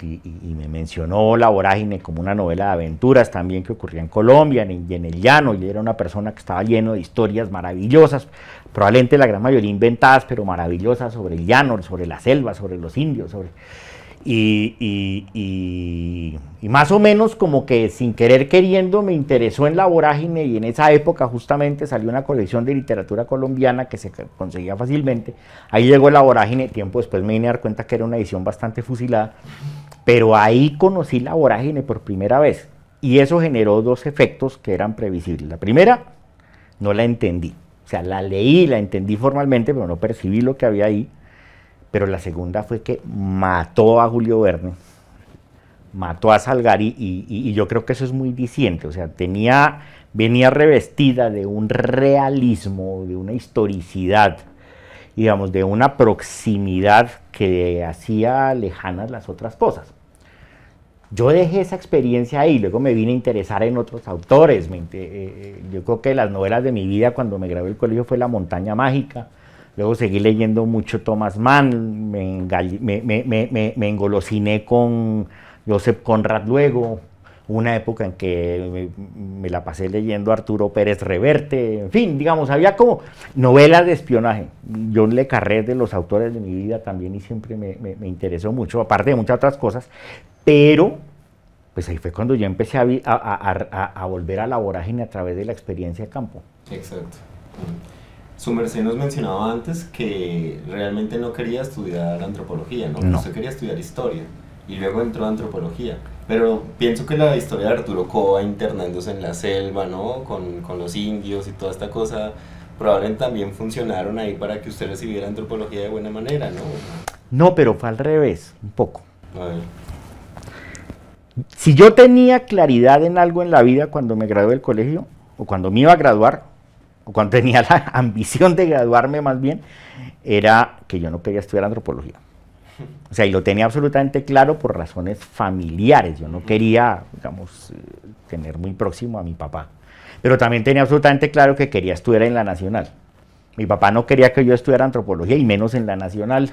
Y, me mencionó La Vorágine como una novela de aventuras también que ocurría en Colombia en, y en el llano, y era una persona que estaba lleno de historias maravillosas, probablemente la gran mayoría inventadas, pero maravillosas sobre el llano, sobre la selva, sobre los indios, sobre... Y, más o menos como que sin querer queriendo me interesó en la vorágine y en esa época justamente salió una colección de literatura colombiana que se conseguía fácilmente. Ahí llegó la vorágine, tiempo después me vine a dar cuenta que era una edición bastante fusilada, pero ahí conocí la vorágine por primera vez y eso generó dos efectos que eran previsibles. La primera, no la entendí, o sea, la leí, la entendí formalmente, pero no percibí lo que había ahí. Pero la segunda fue que mató a Julio Verne, mató a Salgari y, yo creo que eso es muy diciente. O sea, tenía, venía revestida de un realismo, de una historicidad, digamos, de una proximidad que hacía lejanas las otras cosas. Yo dejé esa experiencia ahí, luego me vine a interesar en otros autores. Eh, eh, yo creo que las novelas de mi vida cuando me grabé el colegio fue La montaña mágica, Luego seguí leyendo mucho Thomas Mann, me, me, con Joseph Conrad luego, una época en que me, la pasé leyendo Arturo Pérez Reverte, en fin, digamos, había como novelas de espionaje. John Le Carré, de los autores de mi vida, también y siempre me interesó mucho, aparte de muchas otras cosas, pero pues ahí fue cuando yo empecé a, a, volver a la vorágine a través de la experiencia de campo. Exacto. Su merced nos mencionaba antes que realmente no quería estudiar antropología, ¿no? no. Usted quería estudiar historia y luego entró a antropología. Pero pienso que la historia de Arturo Cova internándose en la selva, ¿no? Con, con los indios y toda esta cosa, probablemente también funcionaron ahí para que usted recibiera antropología de buena manera, ¿no? No, pero fue al revés, un poco. A ver. Si yo tenía claridad en algo en la vida cuando me gradué del colegio, o cuando me iba a graduar, cuando tenía la ambición de graduarme más bien, era que yo no quería estudiar antropología. O sea, y lo tenía absolutamente claro por razones familiares. Yo no quería, digamos, eh, tener muy próximo a mi papá. Pero también tenía absolutamente claro que quería estudiar en la nacional. Mi papá no quería que yo estudiara antropología y menos en la nacional.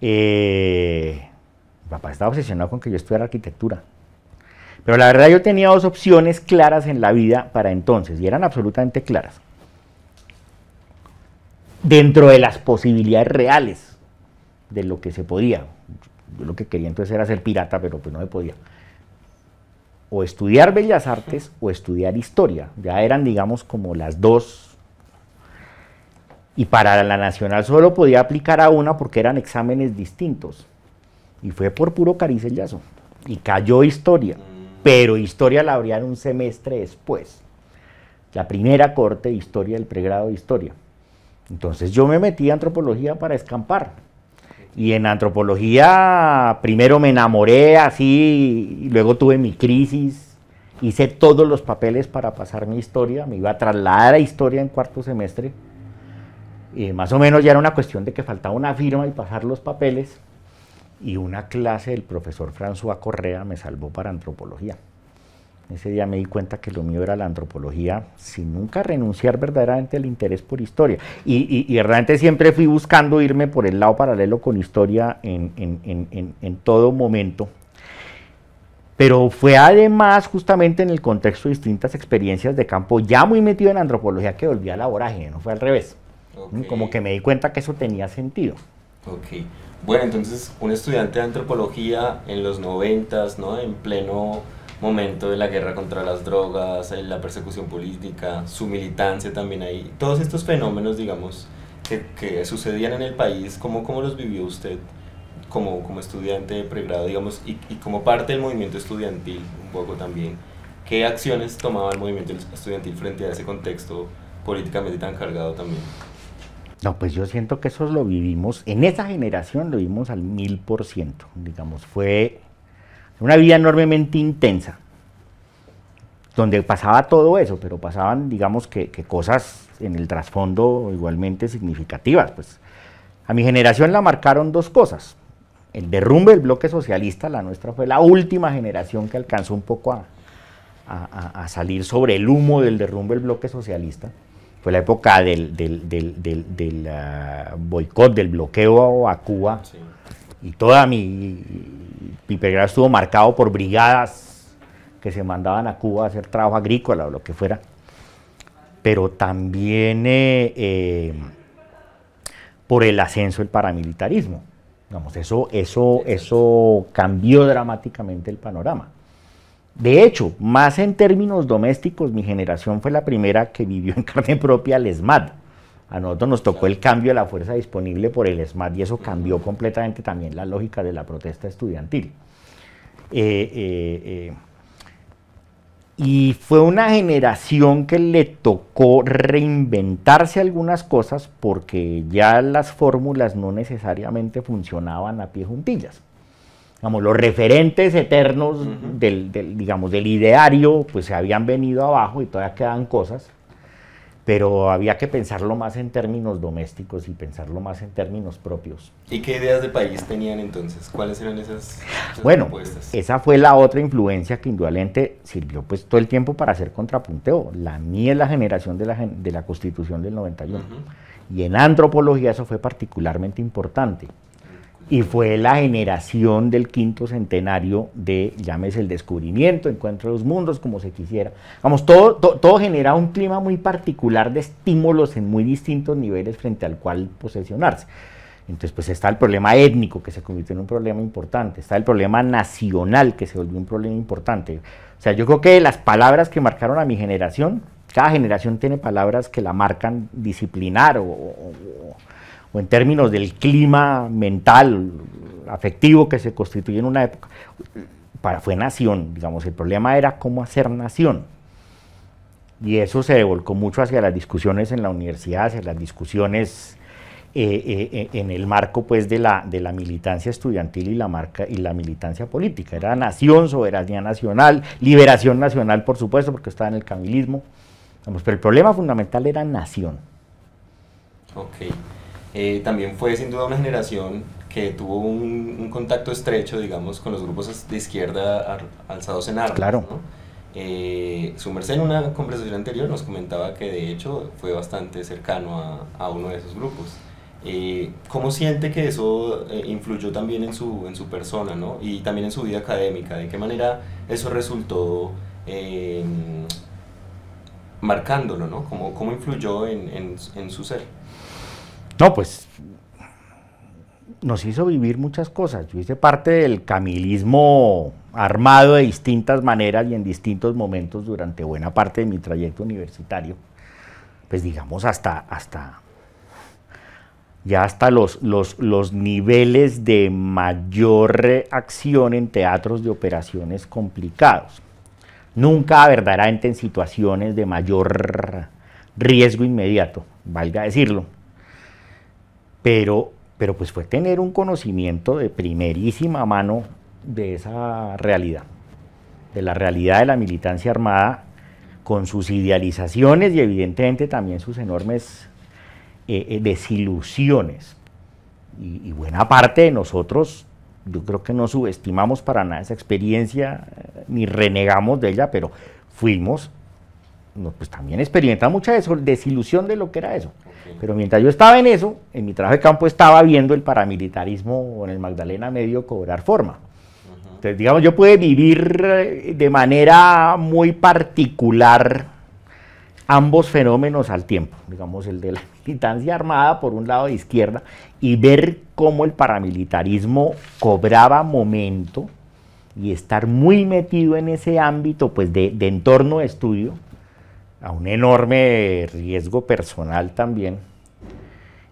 Eh, mi papá estaba obsesionado con que yo estudiara arquitectura. Pero la verdad yo tenía dos opciones claras en la vida para entonces y eran absolutamente claras dentro de las posibilidades reales de lo que se podía. Yo lo que quería entonces era ser pirata, pero pues no me podía. O estudiar bellas artes o estudiar historia. Ya eran, digamos, como las dos. Y para la nacional solo podía aplicar a una porque eran exámenes distintos. Y fue por puro caricellazo. Y cayó historia. Pero historia la en un semestre después. La primera corte de historia, el pregrado de historia. Entonces yo me metí a antropología para escampar. Y en antropología primero me enamoré así, y luego tuve mi crisis, hice todos los papeles para pasar mi historia, me iba a trasladar a historia en cuarto semestre. Y más o menos ya era una cuestión de que faltaba una firma y pasar los papeles. Y una clase del profesor François Correa me salvó para antropología. Ese día me di cuenta que lo mío era la antropología, sin nunca renunciar verdaderamente al interés por historia. Y, realmente siempre fui buscando irme por el lado paralelo con historia en, todo momento. Pero fue además justamente en el contexto de distintas experiencias de campo, ya muy metido en antropología, que volví a la vorágine, no fue al revés. Como que me di cuenta que eso tenía sentido. Ok. Bueno, entonces un estudiante de antropología en los noventas, ¿no? En pleno momento de la guerra contra las drogas, eh, la persecución política, su militancia también ahí, todos estos fenómenos, digamos, que, que sucedían en el país, ¿cómo, cómo los vivió usted como, como estudiante de pregrado, digamos, y, y como parte del movimiento estudiantil un poco también? ¿Qué acciones tomaba el movimiento estudiantil frente a ese contexto políticamente tan cargado también? No, pues yo siento que eso lo vivimos, en esa generación lo vivimos al mil por ciento, digamos, fue una vida enormemente intensa, donde pasaba todo eso, pero pasaban, digamos, que, cosas en el trasfondo igualmente significativas. Pues. A mi generación la marcaron dos cosas. El derrumbe del bloque socialista, la nuestra fue la última generación que alcanzó un poco a, salir sobre el humo del derrumbe del bloque socialista. Fue la época del, ah, boicot, del bloqueo a Cuba, y toda mi, mi estuvo marcado por brigadas que se mandaban a Cuba a hacer trabajo agrícola o lo que fuera, pero también eh, eh, por el ascenso del paramilitarismo. Vamos, eso, eso, eso cambió dramáticamente el panorama. De hecho, más en términos domésticos, mi generación fue la primera que vivió en carne propia el ESMAD a nosotros nos tocó el cambio de la fuerza disponible por el SMAT y eso cambió completamente también la lógica de la protesta estudiantil. Eh, eh, eh, y fue una generación que le tocó reinventarse algunas cosas porque ya las fórmulas no necesariamente funcionaban a pie juntillas. los referentes eternos del, digamos, del ideario pues se habían venido abajo y todavía quedan cosas pero había que pensarlo más en términos domésticos y pensarlo más en términos propios. ¿Y qué ideas de país tenían entonces? ¿Cuáles eran esas, bueno, propuestas? esa fue la otra influencia que indudablemente sirvió pues todo el tiempo para hacer contrapunteo. La mía es la generación de la, de la Constitución del 91. Y en antropología eso fue particularmente importante y fue la generación del quinto centenario de, llámese el descubrimiento, encuentro de los mundos, como se quisiera. Vamos, todo, todo genera un clima muy particular de estímulos en muy distintos niveles frente al cual posesionarse. Entonces, pues está el problema étnico, que se convirtió en un problema importante, está el problema nacional, que se volvió un problema importante. O sea, yo creo que las palabras que marcaron a mi generación, cada generación tiene palabras que la marcan disciplinar o en términos del clima mental, afectivo que se constituye en una época, para, fue nación, digamos, el problema era cómo hacer nación. Y eso se volcó mucho hacia las discusiones en la universidad, hacia las discusiones eh, eh, eh, en el marco pues, de, la, de la militancia estudiantil y la, marca, y la militancia política. Era nación, soberanía nacional, liberación nacional, por supuesto, porque estaba en el camilismo. pero el problema fundamental era nación. Okay. Eh, también fue sin duda una generación que tuvo un, contacto estrecho, digamos, con los grupos de izquierda alzados en armas. Claro. Eh, su merced en una conversación anterior nos comentaba que de hecho fue bastante cercano a, a uno de esos grupos. Eh, ¿Cómo siente que eso influyó también en su, en su persona ¿no? y también en su vida académica? ¿De qué manera eso resultó marcándolo? ¿no? ¿Cómo, ¿Cómo influyó en, en, en su ser? No, pues nos hizo vivir muchas cosas. Yo hice parte del camilismo armado de distintas maneras y en distintos momentos durante buena parte de mi trayecto universitario. Pues digamos hasta, hasta ya hasta los, los, los niveles de mayor reacción en teatros de operaciones complicados. Nunca verdaderamente en situaciones de mayor riesgo inmediato, valga decirlo pero, pues fue tener un conocimiento de primerísima mano de esa realidad, de la realidad de la militancia armada, con sus idealizaciones y evidentemente también sus enormes eh, eh, desilusiones. Y, y buena parte de nosotros, yo creo que no subestimamos para nada esa experiencia, eh, ni renegamos de ella, pero fuimos pues también experimentaba mucha desilusión de lo que era eso. Pero mientras yo estaba en eso, en mi trabajo de campo estaba viendo el paramilitarismo en el Magdalena medio cobrar forma. Entonces, digamos, yo pude vivir eh, de manera muy particular ambos fenómenos al tiempo, digamos, el de la militancia armada por un lado de izquierda y ver cómo el paramilitarismo cobraba momento y estar muy metido en ese ámbito pues de, de entorno de estudio a un enorme riesgo personal también.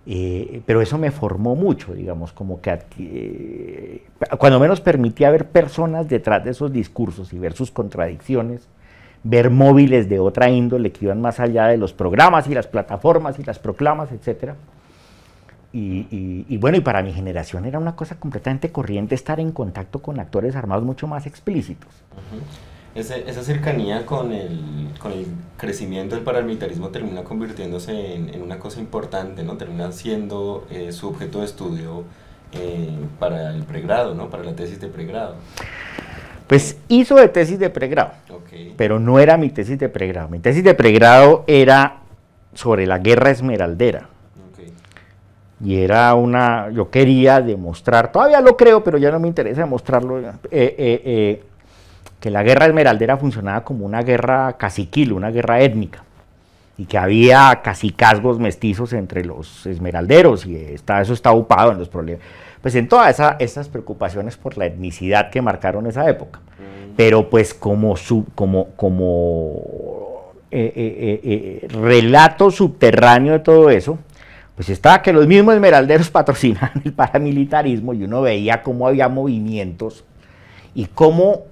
Eh, pero eso me formó mucho, digamos, como que eh, cuando menos permitía ver personas detrás de esos discursos y ver sus contradicciones, ver móviles de otra índole que iban más allá de los programas y las plataformas y las proclamas, etc. Y, bueno, y para mi generación era una cosa completamente corriente estar en contacto con actores armados mucho más explícitos esa cercanía con el, con el crecimiento del paramilitarismo termina convirtiéndose en, una cosa importante, ¿no? Termina siendo eh, su objeto de estudio eh, para el pregrado, ¿no? Para la tesis de pregrado. Pues hizo de tesis de pregrado, pero no era mi tesis de pregrado. Mi tesis de pregrado era sobre la guerra esmeraldera. Y era una, yo quería demostrar, todavía lo creo, pero ya no me interesa demostrarlo. Eh, que la guerra esmeraldera funcionaba como una guerra caciquil, una guerra étnica, y que había cacicazgos mestizos entre los esmeralderos, y está, eso está upado en los problemas. Pues en todas esas preocupaciones por la etnicidad que marcaron esa época. Pero pues como, como, eh, eh, eh, relato subterráneo de todo eso, pues estaba que los mismos esmeralderos patrocinaban el paramilitarismo y uno veía cómo había movimientos y cómo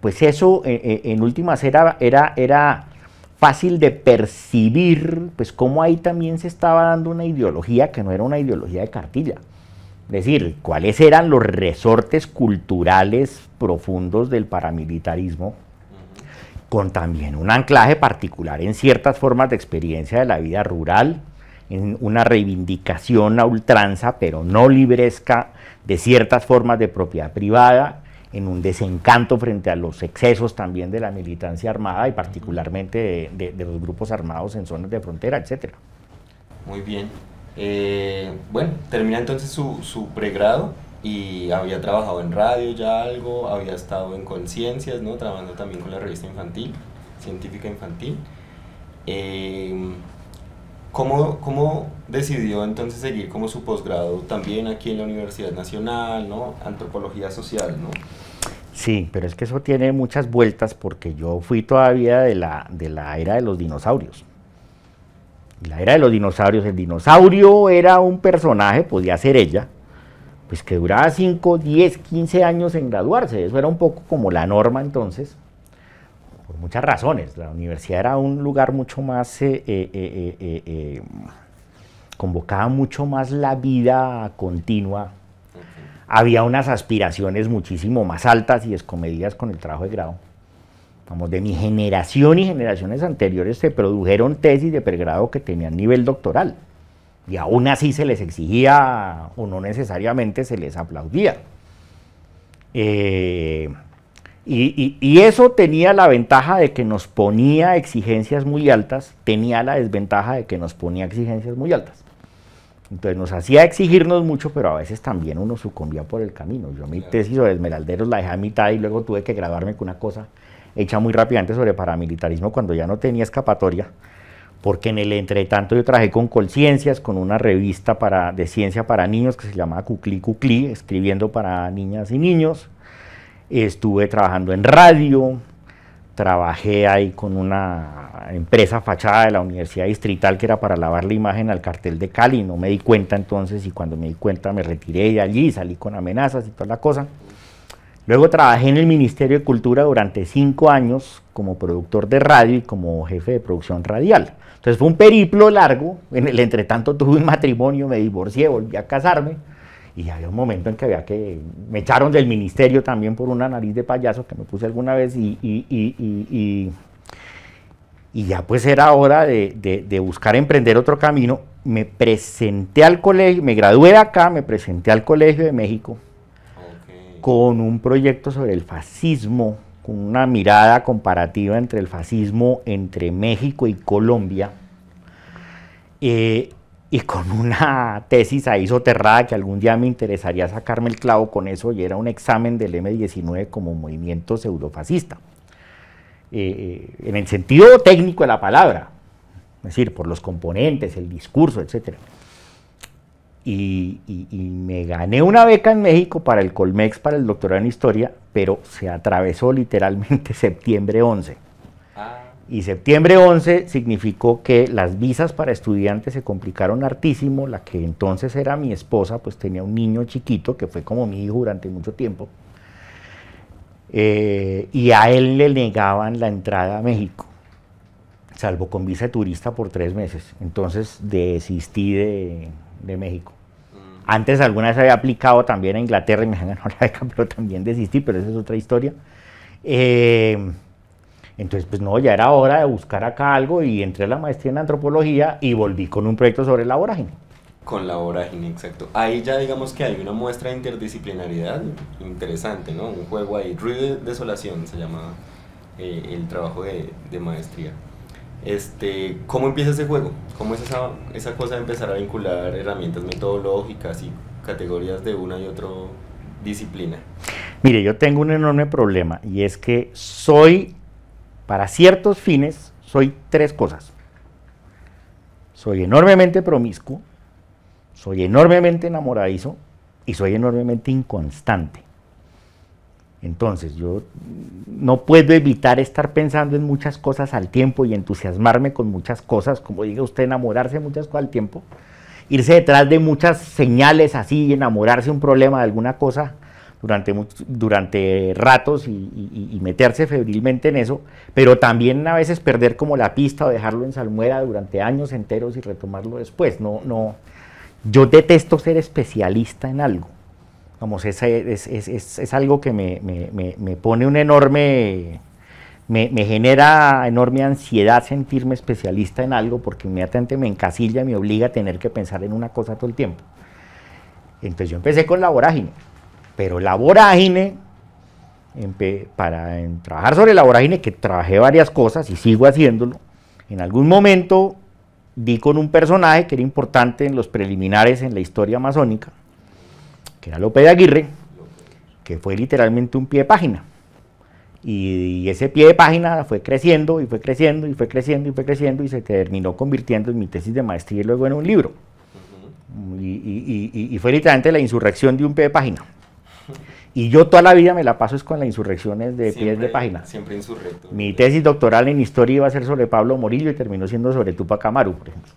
pues eso eh, eh, en últimas era, era, era fácil de percibir, pues cómo ahí también se estaba dando una ideología que no era una ideología de cartilla. Es decir, cuáles eran los resortes culturales profundos del paramilitarismo, con también un anclaje particular en ciertas formas de experiencia de la vida rural, en una reivindicación a ultranza, pero no libresca, de ciertas formas de propiedad privada, en un desencanto frente a los excesos también de la militancia armada y particularmente de, los grupos armados en zonas de frontera, etc. Muy bien. Eh, bueno, termina entonces su, pregrado y había trabajado en radio ya algo, había estado en conciencias, ¿no? trabajando también con la revista infantil, científica infantil. Eh, ¿Cómo, decidió entonces seguir como su posgrado también aquí en la Universidad Nacional, ¿no? Antropología social, ¿no? Sí, pero es que eso tiene muchas vueltas porque yo fui todavía de la, de la era de los dinosaurios. La era de los dinosaurios, el dinosaurio era un personaje, podía ser ella, pues que duraba 5, 10, 15 años en graduarse, eso era un poco como la norma entonces por muchas razones. La universidad era un lugar mucho más, eh, eh, eh, convocaba mucho más la vida continua. Había unas aspiraciones muchísimo más altas y descomedidas con el trabajo de grado. Vamos, de mi generación y generaciones anteriores se produjeron tesis de pregrado que tenían nivel doctoral. Y aún así se les exigía o no necesariamente se les aplaudía. Eh, y, eso tenía la ventaja de que nos ponía exigencias muy altas, tenía la desventaja de que nos ponía exigencias muy altas. Entonces nos hacía exigirnos mucho, pero a veces también uno sucumbía por el camino. Yo mi tesis sobre Esmeralderos la dejé a mitad y luego tuve que grabarme con una cosa hecha muy rápidamente sobre paramilitarismo cuando ya no tenía escapatoria, porque en el entretanto yo trabajé con Colciencias, con una revista de ciencia para niños que se llamaba Cuclí Cuclí, escribiendo para niñas y niños estuve trabajando en radio, trabajé ahí con una empresa fachada de la Universidad Distrital que era para lavar la imagen al cartel de Cali, no me di cuenta entonces y cuando me di cuenta me retiré de allí, salí con amenazas y toda la cosa. Luego trabajé en el Ministerio de Cultura durante cinco años como productor de radio y como jefe de producción radial. Entonces fue un periplo largo, en el entretanto tuve un matrimonio, me divorcié, volví a casarme. Y había un momento en que había que. Me echaron del ministerio también por una nariz de payaso que me puse alguna vez y. y, ya pues era hora de, buscar emprender otro camino. Me presenté al colegio, me gradué de acá, me presenté al Colegio de México con un proyecto sobre el fascismo con una mirada comparativa entre el fascismo entre México y Colombia. Eh, y con una tesis ahí soterrada que algún día me interesaría sacarme el clavo con eso, y era un examen del M19 como movimiento pseudofascista, eh, eh, en el sentido técnico de la palabra, es decir, por los componentes, el discurso, etc. Y, y me gané una beca en México para el Colmex, para el doctorado en historia, pero se atravesó literalmente septiembre 11 y septiembre 11 significó que las visas para estudiantes se complicaron hartísimo. La que entonces era mi esposa, pues tenía un niño chiquito que fue como mi hijo durante mucho tiempo. Eh, y a él le negaban la entrada a México, salvo con visa de turista por tres meses. Entonces desistí de, México. Mm. Antes alguna vez había aplicado también a Inglaterra y me la pero también desistí, pero esa es otra historia. Eh, entonces, pues no, ya era hora de buscar acá algo y entré a la maestría en antropología y volví con un proyecto sobre la vorágine. Con la vorágine, exacto. Ahí ya digamos que hay una muestra de interdisciplinaridad interesante, ¿no? Un juego ahí, Ruido de Desolación se llama eh, el trabajo de, de, maestría. Este, ¿Cómo empieza ese juego? ¿Cómo es esa, esa cosa de empezar a vincular herramientas metodológicas y categorías de una y otra disciplina? Mire, yo tengo un enorme problema y es que soy para ciertos fines soy tres cosas. Soy enormemente promiscuo, soy enormemente enamoradizo y soy enormemente inconstante. Entonces, yo no puedo evitar estar pensando en muchas cosas al tiempo y entusiasmarme con muchas cosas, como diga usted, enamorarse de muchas cosas al tiempo, irse detrás de muchas señales así y enamorarse un problema de alguna cosa durante, durante ratos y, meterse febrilmente en eso, pero también a veces perder como la pista o dejarlo en salmuera durante años enteros y retomarlo después. No, no, yo detesto ser especialista en algo. Vamos, es, algo que me, pone un enorme... Me, me, genera enorme ansiedad sentirme especialista en algo porque inmediatamente me encasilla y me obliga a tener que pensar en una cosa todo el tiempo. Entonces yo empecé con la vorágine. Pero la vorágine, para em, trabajar sobre la vorágine, que trabajé varias cosas y sigo haciéndolo, en algún momento di con un personaje que era importante en los preliminares en la historia amazónica, que era López de Aguirre, que fue literalmente un pie de página. Y, ese pie de página fue creciendo y fue creciendo y fue creciendo y fue creciendo y se terminó convirtiendo en mi tesis de maestría y luego en un libro. y, fue literalmente la insurrección de un pie de página. Y yo toda la vida me la paso es con las insurrecciones de pies de página. Siempre insurrecto. Mi tesis doctoral en historia iba a ser sobre Pablo Morillo y terminó siendo sobre Tupac Amaru, por ejemplo.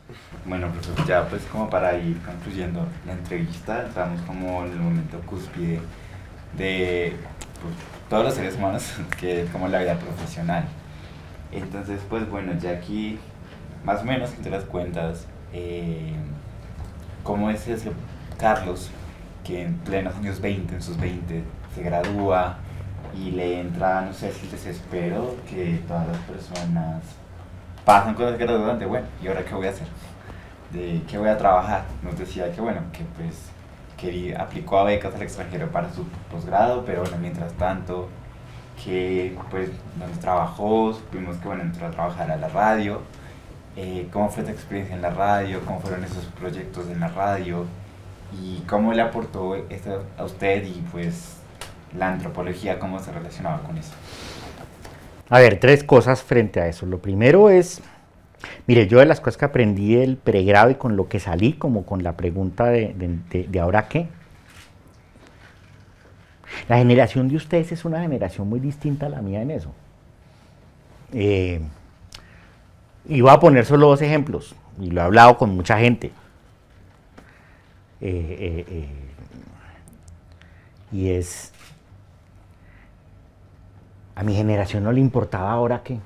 Bueno, profesor, ya pues como para ir concluyendo la entrevista, estamos como en el momento cúspide de pues, todos los seres humanos, que es como la vida profesional. Entonces, pues bueno, ya aquí, más o menos, te las cuentas, eh, ¿cómo es ese Carlos que en plenos años 20, en sus 20, se gradúa y le entra, no sé, si desespero que todas las personas pasan cosas que gradúan de, bueno, ¿y ahora qué voy a hacer? ¿De qué voy a trabajar? Nos decía que, bueno, que pues quería, aplicó a becas al extranjero para su posgrado, pero bueno, mientras tanto, que pues donde trabajó, supimos que, bueno, entró a trabajar a la radio. Eh, ¿Cómo fue tu experiencia en la radio? ¿Cómo fueron esos proyectos en la radio? y cómo le aportó esto a usted y pues la antropología, cómo se relacionaba con eso. A ver, tres cosas frente a eso. Lo primero es, mire, yo de las cosas que aprendí del pregrado y con lo que salí, como con la pregunta de, ahora qué, la generación de ustedes es una generación muy distinta a la mía en eso. Eh, y voy a poner solo dos ejemplos, y lo he hablado con mucha gente. Eh, eh, eh, y es, a mi generación no le importaba ahora qué.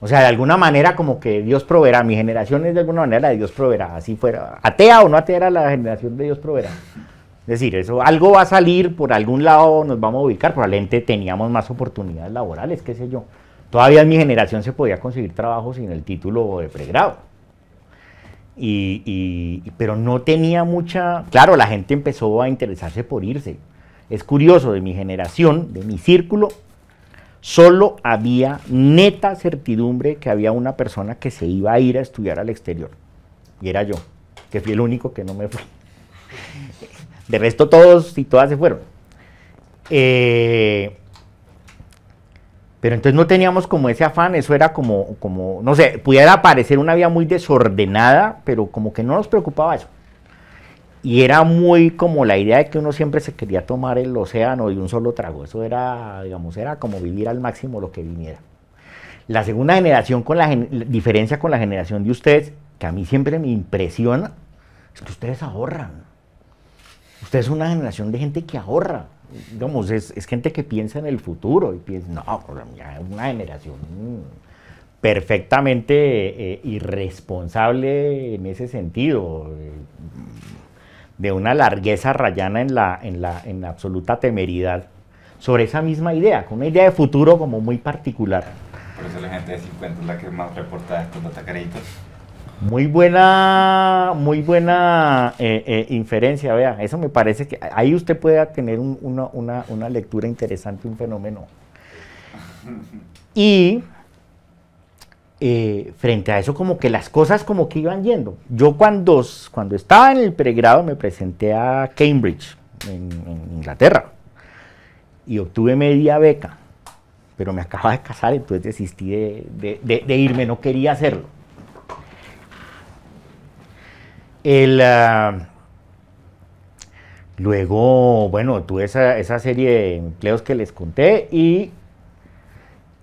O sea, de alguna manera como que Dios proveerá, mi generación es de alguna manera de Dios proveerá, así fuera, atea o no atea era la generación de Dios proveerá. Es decir, eso, algo va a salir, por algún lado nos vamos a ubicar, probablemente teníamos más oportunidades laborales, qué sé yo. Todavía en mi generación se podía conseguir trabajo sin el título de pregrado. Y, pero no tenía mucha... Claro, la gente empezó a interesarse por irse. Es curioso, de mi generación, de mi círculo, solo había neta certidumbre que había una persona que se iba a ir a estudiar al exterior. Y era yo, que fui el único que no me fue De resto todos y todas se fueron. Eh, pero entonces no teníamos como ese afán, eso era como, como no sé, pudiera parecer una vida muy desordenada, pero como que no nos preocupaba eso. Y era muy como la idea de que uno siempre se quería tomar el océano de un solo trago. Eso era, digamos, era como vivir al máximo lo que viniera. La segunda generación, con la, diferencia con la generación de ustedes, que a mí siempre me impresiona, es que ustedes ahorran. Ustedes es una generación de gente que ahorra es, gente que piensa en el futuro y piensa, no, pues, una generación perfectamente eh, irresponsable en ese sentido, de una largueza rayana en la, absoluta temeridad sobre esa misma idea, con una idea de futuro como muy particular. Por eso la gente de 50 es la que más reporta estos muy buena, muy buena eh, eh, inferencia, vea. Eso me parece que ahí usted puede tener una, lectura interesante, un fenómeno. Y eh, frente a eso, como que las cosas como que iban yendo. Yo cuando, cuando estaba en el pregrado me presenté a Cambridge, en, Inglaterra, y obtuve media beca, pero me acababa de casar, entonces desistí de irme, no quería hacerlo. Ah, luego, bueno, tuve esa, serie de empleos que les conté y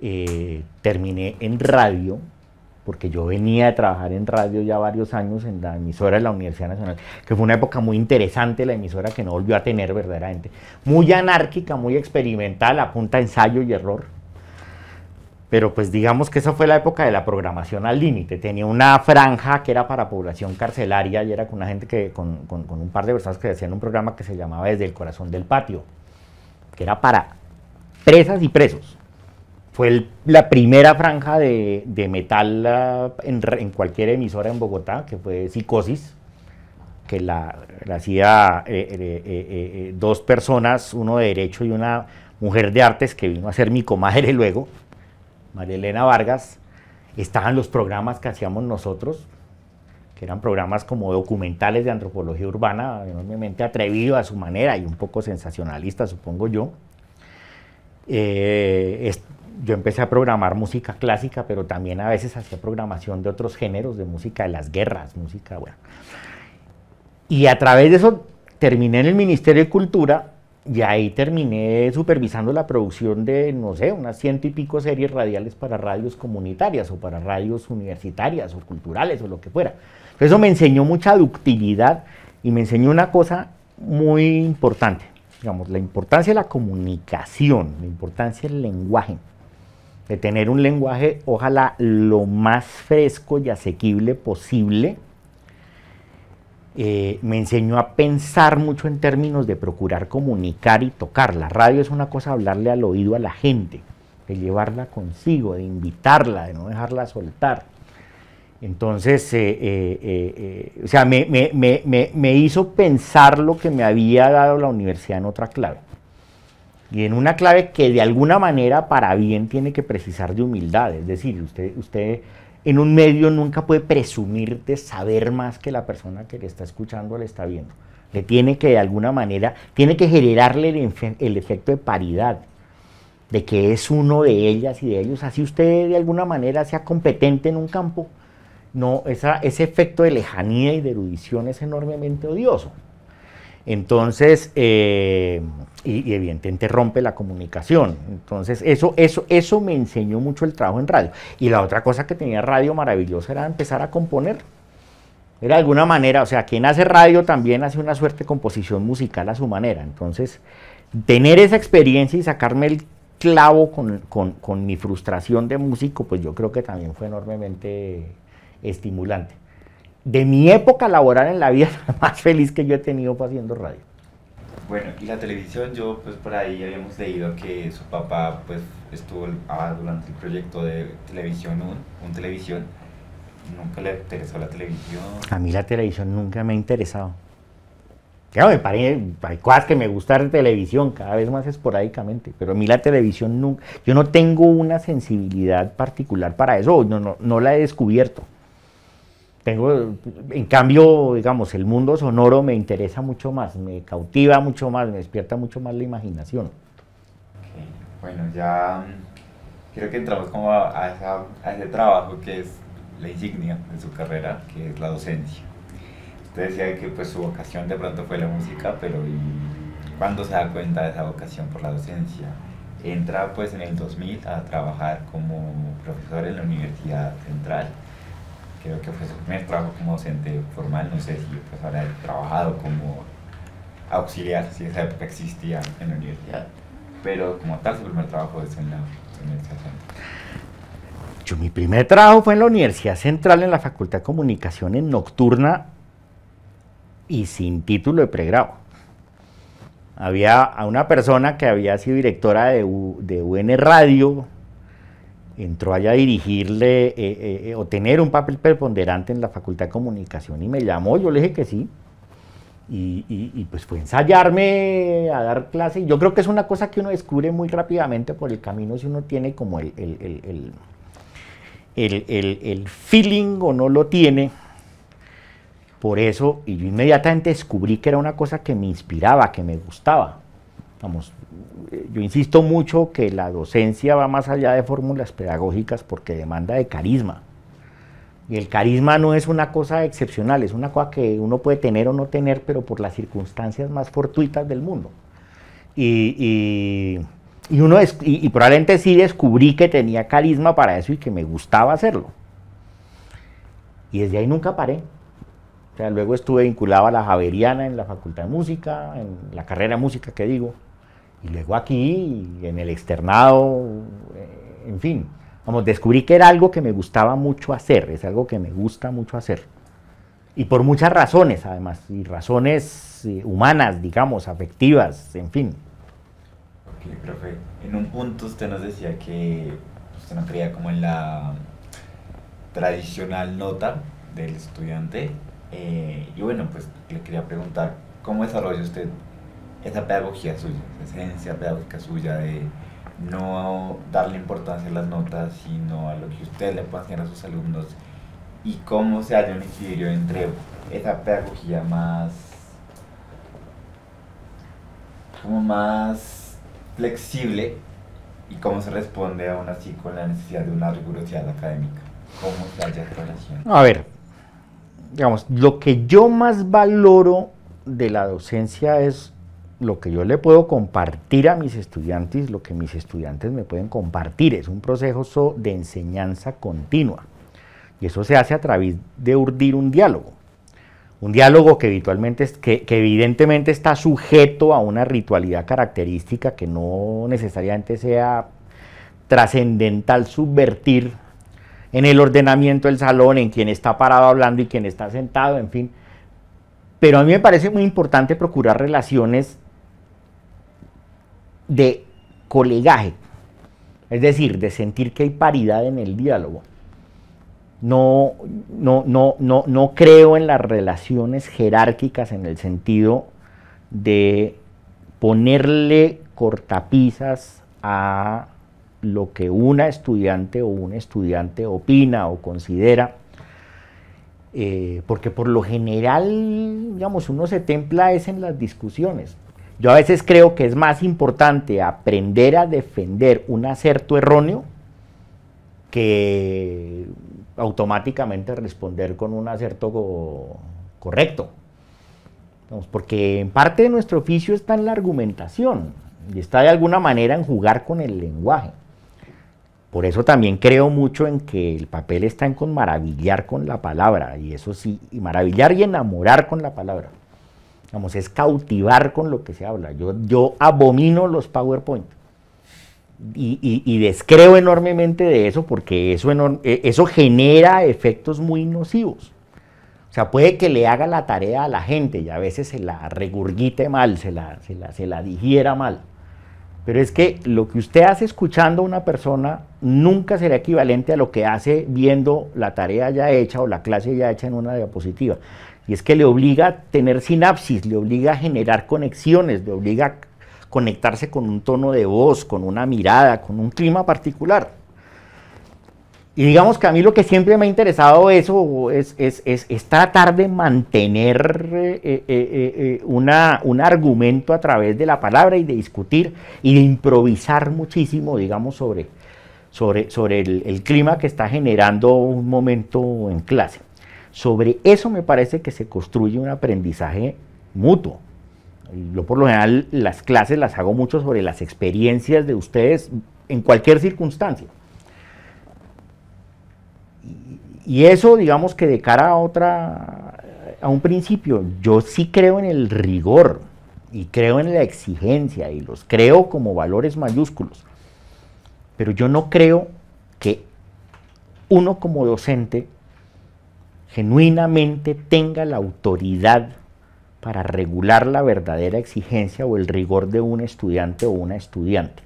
eh, terminé en radio, porque yo venía de trabajar en radio ya varios años en la emisora de la Universidad Nacional, que fue una época muy interesante, la emisora que no volvió a tener verdaderamente, muy anárquica, muy experimental, a ensayo y error pero pues digamos que esa fue la época de la programación al límite. Tenía una franja que era para población carcelaria y era con una gente que, con, un par de personas que hacían un programa que se llamaba Desde el Corazón del Patio, que era para presas y presos. Fue la primera franja de, metal ah, en, cualquier emisora en Bogotá, que fue Psicosis, que la, hacía eh, eh, eh, dos personas, uno de derecho y una mujer de artes, que vino a ser mi comadre luego María Elena Vargas, estaban los programas que hacíamos nosotros, que eran programas como documentales de antropología urbana, enormemente atrevido a su manera y un poco sensacionalista, supongo yo. Eh, yo empecé a programar música clásica, pero también a veces hacía programación de otros géneros, de música de las guerras, música, bueno. Y a través de eso terminé en el Ministerio de Cultura y ahí terminé supervisando la producción de, no sé, unas ciento y pico series radiales para radios comunitarias o para radios universitarias o culturales o lo que fuera. Eso me enseñó mucha ductilidad y me enseñó una cosa muy importante, digamos, la importancia de la comunicación, la importancia del lenguaje, de tener un lenguaje ojalá lo más fresco y asequible posible eh, me enseñó a pensar mucho en términos de procurar comunicar y tocar. La radio es una cosa hablarle al oído a la gente, de llevarla consigo, de invitarla, de no dejarla soltar. Entonces, eh, eh, o sea, me, hizo pensar lo que me había dado la universidad en otra clave. Y en una clave que de alguna manera para bien tiene que precisar de humildad. Es decir, usted, usted en un medio nunca puede presumir de saber más que la persona que le está escuchando o le está viendo. Le tiene que de alguna manera, tiene que generarle el, efecto de paridad, de que es uno de ellas y de ellos. Así usted de alguna manera sea competente en un campo. No, ese efecto de lejanía y de erudición es enormemente odioso. Entonces, eh, y, evidentemente rompe la comunicación. Entonces, eso, eso, eso me enseñó mucho el trabajo en radio. Y la otra cosa que tenía radio maravillosa era empezar a componer. Era de alguna manera, o sea, quien hace radio también hace una suerte de composición musical a su manera. Entonces, tener esa experiencia y sacarme el clavo con mi frustración de músico, pues yo creo que también fue enormemente estimulante de mi época laboral en la vida, la más feliz que yo he tenido haciendo radio. Bueno, y la televisión, yo pues por ahí habíamos leído que su papá pues estuvo ah, durante el proyecto de Televisión un, Televisión. ¿Nunca le interesó la televisión? A mí la televisión nunca me ha interesado. Claro, me parece, hay que me gustan de televisión, cada vez más esporádicamente, pero a mí la televisión nunca, yo no tengo una sensibilidad particular para eso, no, no la he descubierto. Tengo, en cambio, digamos, el mundo sonoro me interesa mucho más, me cautiva mucho más, me despierta mucho más la imaginación. Bueno, ya mm, creo que entramos como a, ese trabajo que es la insignia de su carrera, que es la docencia. Usted decía que pues su vocación de pronto fue la música, pero ¿y ¿cuándo se da cuenta de esa vocación por la docencia? Entra pues en el 2000 a trabajar como profesor en la Universidad Central creo que fue su primer trabajo como docente formal, no sé si pues habrá trabajado como auxiliar, si esa época existía en la universidad, pero como tal su primer trabajo es en la Universidad Central. mi primer trabajo fue en la Universidad Central, en la Facultad de Comunicación, en Nocturna y sin título de pregrado había a una persona que había sido directora de, de UN Radio, entró allá a dirigirle eh, eh, eh, o tener un papel preponderante en la Facultad de Comunicación y me llamó, yo le dije que sí. Y, pues fue ensayarme a dar clase. Yo creo que es una cosa que uno descubre muy rápidamente por el camino si uno tiene como el, feeling o no lo tiene. Por eso, y yo inmediatamente descubrí que era una cosa que me inspiraba, que me gustaba. Vamos, eh, yo insisto mucho que la docencia va más allá de fórmulas pedagógicas porque demanda de carisma. Y el carisma no es una cosa excepcional, es una cosa que uno puede tener o no tener, pero por las circunstancias más fortuitas del mundo. Y, y, uno es, probablemente sí descubrí que tenía carisma para eso y que me gustaba hacerlo. Y desde ahí nunca paré. O sea, luego estuve vinculado a la Javeriana en la Facultad de Música, en la carrera de música que digo. Y luego aquí, en el externado, eh, en fin. Vamos, descubrí que era algo que me gustaba mucho hacer, es algo que me gusta mucho hacer. Y por muchas razones, además, y razones eh, humanas, digamos, afectivas, en fin. Ok, profe. En un punto usted nos decía que usted no creía como en la tradicional nota del estudiante. Eh, y bueno, pues le quería preguntar, ¿cómo desarrolla usted esa pedagogía suya, esa esencia pedagógica suya de no darle importancia a las notas, sino a lo que usted le puede hacer a sus alumnos y cómo se halla un equilibrio entre esa pedagogía más como más flexible y cómo se responde aún así con la necesidad de una rigurosidad académica. ¿Cómo se halla relación? A ver, digamos, lo que yo más valoro de la docencia es lo que yo le puedo compartir a mis estudiantes, lo que mis estudiantes me pueden compartir, es un proceso de enseñanza continua. Y eso se hace a través de urdir un diálogo. Un diálogo que, habitualmente, que evidentemente está sujeto a una ritualidad característica que no necesariamente sea trascendental subvertir en el ordenamiento del salón, en quien está parado hablando y quien está sentado, en fin. Pero a mí me parece muy importante procurar relaciones de colegaje, es decir, de sentir que hay paridad en el diálogo. No, no, no, no, no creo en las relaciones jerárquicas en el sentido de ponerle cortapisas a lo que una estudiante o un estudiante opina o considera, eh, porque por lo general, digamos, uno se templa es en las discusiones. Yo a veces creo que es más importante aprender a defender un acerto erróneo que automáticamente responder con un acerto correcto. porque en parte de nuestro oficio está en la argumentación y está de alguna manera en jugar con el lenguaje. Por eso también creo mucho en que el papel está en maravillar con la palabra, y eso sí, y maravillar y enamorar con la palabra es cautivar con lo que se habla. Yo, yo abomino los PowerPoint. Y, descreo enormemente de eso porque eso, e, eso genera efectos muy nocivos. O sea, puede que le haga la tarea a la gente y a veces se la regurgite mal, se la, se la, se la digiera mal. Pero es que lo que usted hace escuchando a una persona nunca será equivalente a lo que hace viendo la tarea ya hecha o la clase ya hecha en una diapositiva. Y es que le obliga a tener sinapsis, le obliga a generar conexiones, le obliga a conectarse con un tono de voz, con una mirada, con un clima particular. Y digamos que a mí lo que siempre me ha interesado eso es, es, es, tratar de mantener eh, eh, eh, una, un argumento a través de la palabra y de discutir y de improvisar muchísimo, digamos, sobre, sobre, sobre el clima que está generando un momento en clase. Sobre eso me parece que se construye un aprendizaje mutuo. Yo por lo general las clases las hago mucho sobre las experiencias de ustedes en cualquier circunstancia. Y eso, digamos que de cara a otra, a un principio, yo sí creo en el rigor y creo en la exigencia y los creo como valores mayúsculos. Pero yo no creo que uno como docente genuinamente tenga la autoridad para regular la verdadera exigencia o el rigor de un estudiante o una estudiante.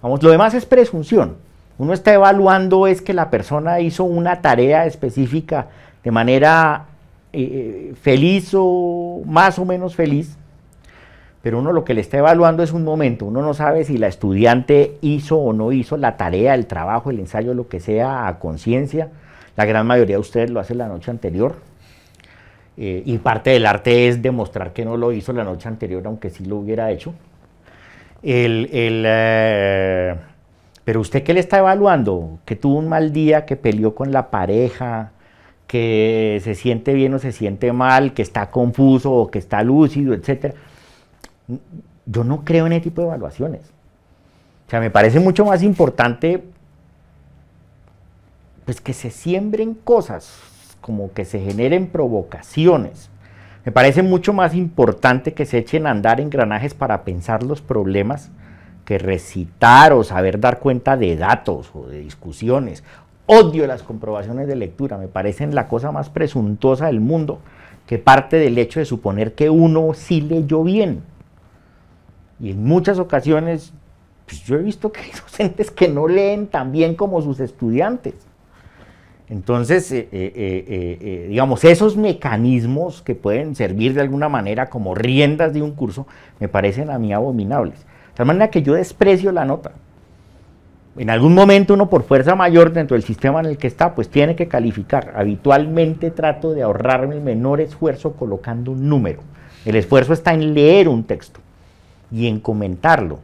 Vamos, lo demás es presunción. Uno está evaluando es que la persona hizo una tarea específica de manera eh, eh, feliz o más o menos feliz, pero uno lo que le está evaluando es un momento. Uno no sabe si la estudiante hizo o no hizo la tarea, el trabajo, el ensayo, lo que sea, a conciencia la gran mayoría de ustedes lo hace la noche anterior. Eh, y parte del arte es demostrar que no lo hizo la noche anterior, aunque sí lo hubiera hecho. El, eh, pero usted qué le está evaluando? Que tuvo un mal día, que peleó con la pareja, que se siente bien o se siente mal, que está confuso o que está lúcido, etc. Yo no creo en ese tipo de evaluaciones. O sea, me parece mucho más importante pues que se siembren cosas, como que se generen provocaciones. Me parece mucho más importante que se echen a andar engranajes para pensar los problemas que recitar o saber dar cuenta de datos o de discusiones. Odio las comprobaciones de lectura, me parecen la cosa más presuntuosa del mundo, que parte del hecho de suponer que uno sí leyó bien. Y en muchas ocasiones pues yo he visto que hay docentes que no leen tan bien como sus estudiantes. Entonces, eh, eh, eh, digamos, esos mecanismos que pueden servir de alguna manera como riendas de un curso, me parecen a mí abominables. De tal manera que yo desprecio la nota. En algún momento uno por fuerza mayor dentro del sistema en el que está, pues tiene que calificar. Habitualmente trato de ahorrarme el menor esfuerzo colocando un número. El esfuerzo está en leer un texto y en comentarlo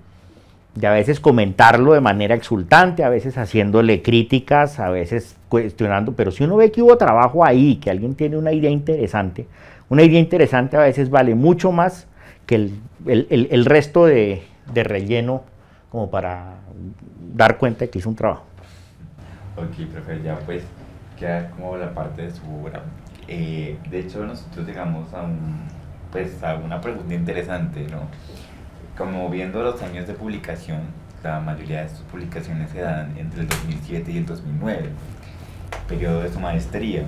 de a veces comentarlo de manera exultante, a veces haciéndole críticas, a veces cuestionando, pero si uno ve que hubo trabajo ahí, que alguien tiene una idea interesante, una idea interesante a veces vale mucho más que el, resto de, relleno como para dar cuenta de que hizo un trabajo. Ok, profe, ya pues queda como la parte de su obra. Eh, de hecho, nosotros llegamos a, un, pues, a una pregunta interesante, ¿no? como viendo los años de publicación, la mayoría de sus publicaciones se dan entre el 2007 y el 2009, periodo de su maestría.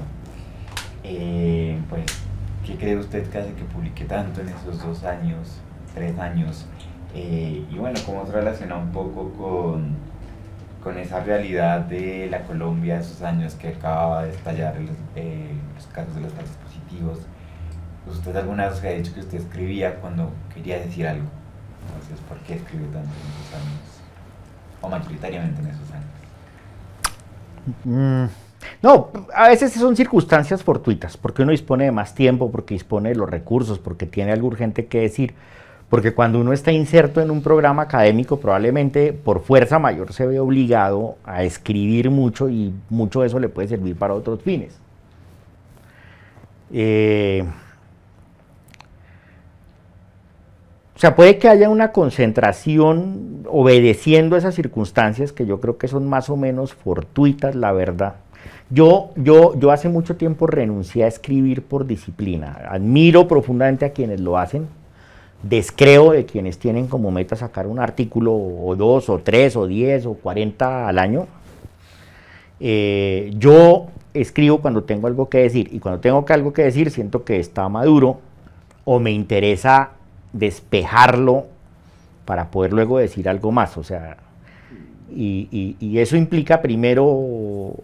Eh, pues, ¿qué cree usted que hace que publique tanto en esos dos años, tres años? Eh, y bueno, ¿cómo se relaciona un poco con, con, esa realidad de la Colombia de esos años que acababa de estallar los, eh, los casos de los casos positivos? ¿Usted alguna vez ha dicho que usted escribía cuando quería decir algo? ¿por qué escribir tanto en esos años? O mayoritariamente en esos años. Mm, no, a veces son circunstancias fortuitas, porque uno dispone de más tiempo, porque dispone de los recursos, porque tiene algo urgente que decir, porque cuando uno está inserto en un programa académico, probablemente por fuerza mayor se ve obligado a escribir mucho y mucho de eso le puede servir para otros fines. Eh, O sea, puede que haya una concentración obedeciendo esas circunstancias que yo creo que son más o menos fortuitas, la verdad. Yo, yo, yo hace mucho tiempo renuncié a escribir por disciplina. Admiro profundamente a quienes lo hacen. Descreo de quienes tienen como meta sacar un artículo o dos o tres o diez o cuarenta al año. Eh, yo escribo cuando tengo algo que decir y cuando tengo algo que decir siento que está maduro o me interesa despejarlo para poder luego decir algo más. O sea, y, eso implica primero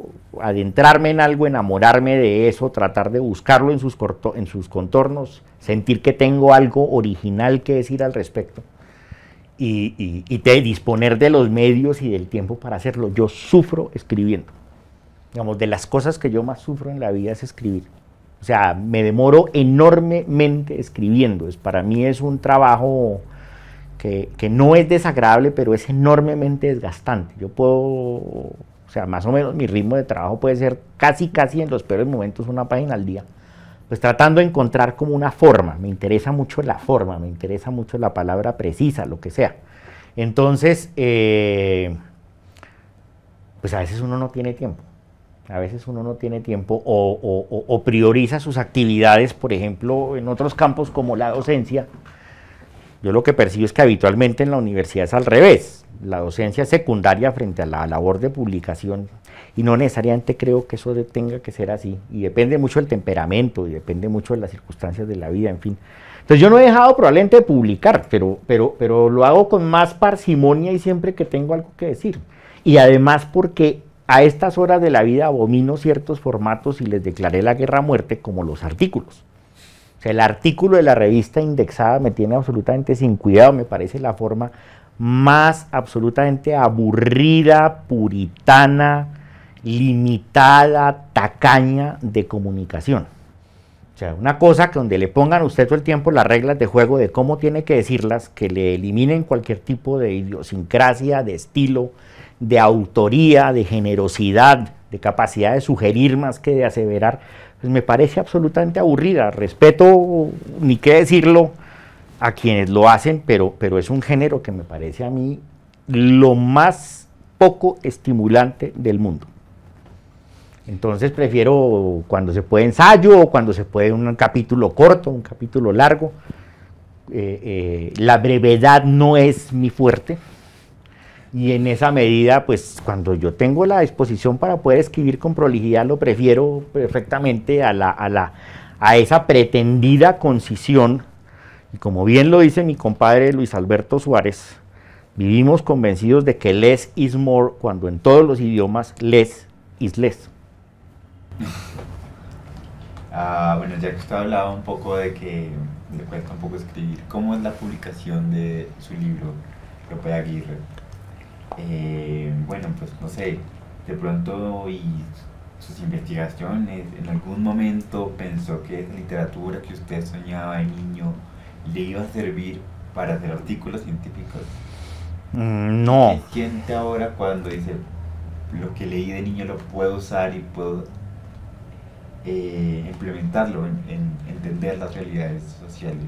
adentrarme en algo, enamorarme de eso, tratar de buscarlo en sus, en sus contornos, sentir que tengo algo original que decir al respecto y, y te, disponer de los medios y del tiempo para hacerlo. Yo sufro escribiendo. Digamos, de las cosas que yo más sufro en la vida es escribir. O sea, me demoro enormemente escribiendo. Es, para mí es un trabajo que, no es desagradable, pero es enormemente desgastante. Yo puedo, o sea, más o menos mi ritmo de trabajo puede ser casi, casi en los peores momentos una página al día. Pues tratando de encontrar como una forma. Me interesa mucho la forma, me interesa mucho la palabra precisa, lo que sea. Entonces, eh, pues a veces uno no tiene tiempo. A veces uno no tiene tiempo o, prioriza sus actividades, por ejemplo, en otros campos como la docencia. Yo lo que percibo es que habitualmente en la universidad es al revés. La docencia secundaria frente a la labor de publicación y no necesariamente creo que eso tenga que ser así. Y depende mucho del temperamento y depende mucho de las circunstancias de la vida, en fin. Entonces yo no he dejado probablemente de publicar, pero, pero, pero lo hago con más parsimonia y siempre que tengo algo que decir. Y además porque a estas horas de la vida abomino ciertos formatos y les declaré la guerra a muerte como los artículos. O sea, el artículo de la revista indexada me tiene absolutamente sin cuidado, me parece la forma más absolutamente aburrida, puritana, limitada, tacaña de comunicación. O sea, una cosa que donde le pongan a usted todo el tiempo las reglas de juego de cómo tiene que decirlas, que le eliminen cualquier tipo de idiosincrasia, de estilo, de autoría, de generosidad, de capacidad de sugerir más que de aseverar, pues me parece absolutamente aburrida. Respeto, ni qué decirlo, a quienes lo hacen, pero, pero es un género que me parece a mí lo más poco estimulante del mundo. Entonces prefiero cuando se puede ensayo o cuando se puede un capítulo corto, un capítulo largo. Eh, eh, la brevedad no es mi fuerte y en esa medida, pues cuando yo tengo la disposición para poder escribir con prolijidad, lo prefiero perfectamente a, la, a, la, a esa pretendida concisión. Y como bien lo dice mi compadre Luis Alberto Suárez, vivimos convencidos de que less is more, cuando en todos los idiomas less is less. Ah, bueno, ya que usted hablaba un poco de que le cuesta un poco escribir, ¿cómo es la publicación de su libro, Ropé Aguirre? Eh, bueno, pues no sé, de pronto y sus investigaciones, en algún momento pensó que esa literatura que usted soñaba de niño le iba a servir para hacer artículos científicos. Mm, no. ¿Qué siente ahora cuando dice, lo que leí de niño lo puedo usar y puedo eh, implementarlo en, entender las realidades sociales?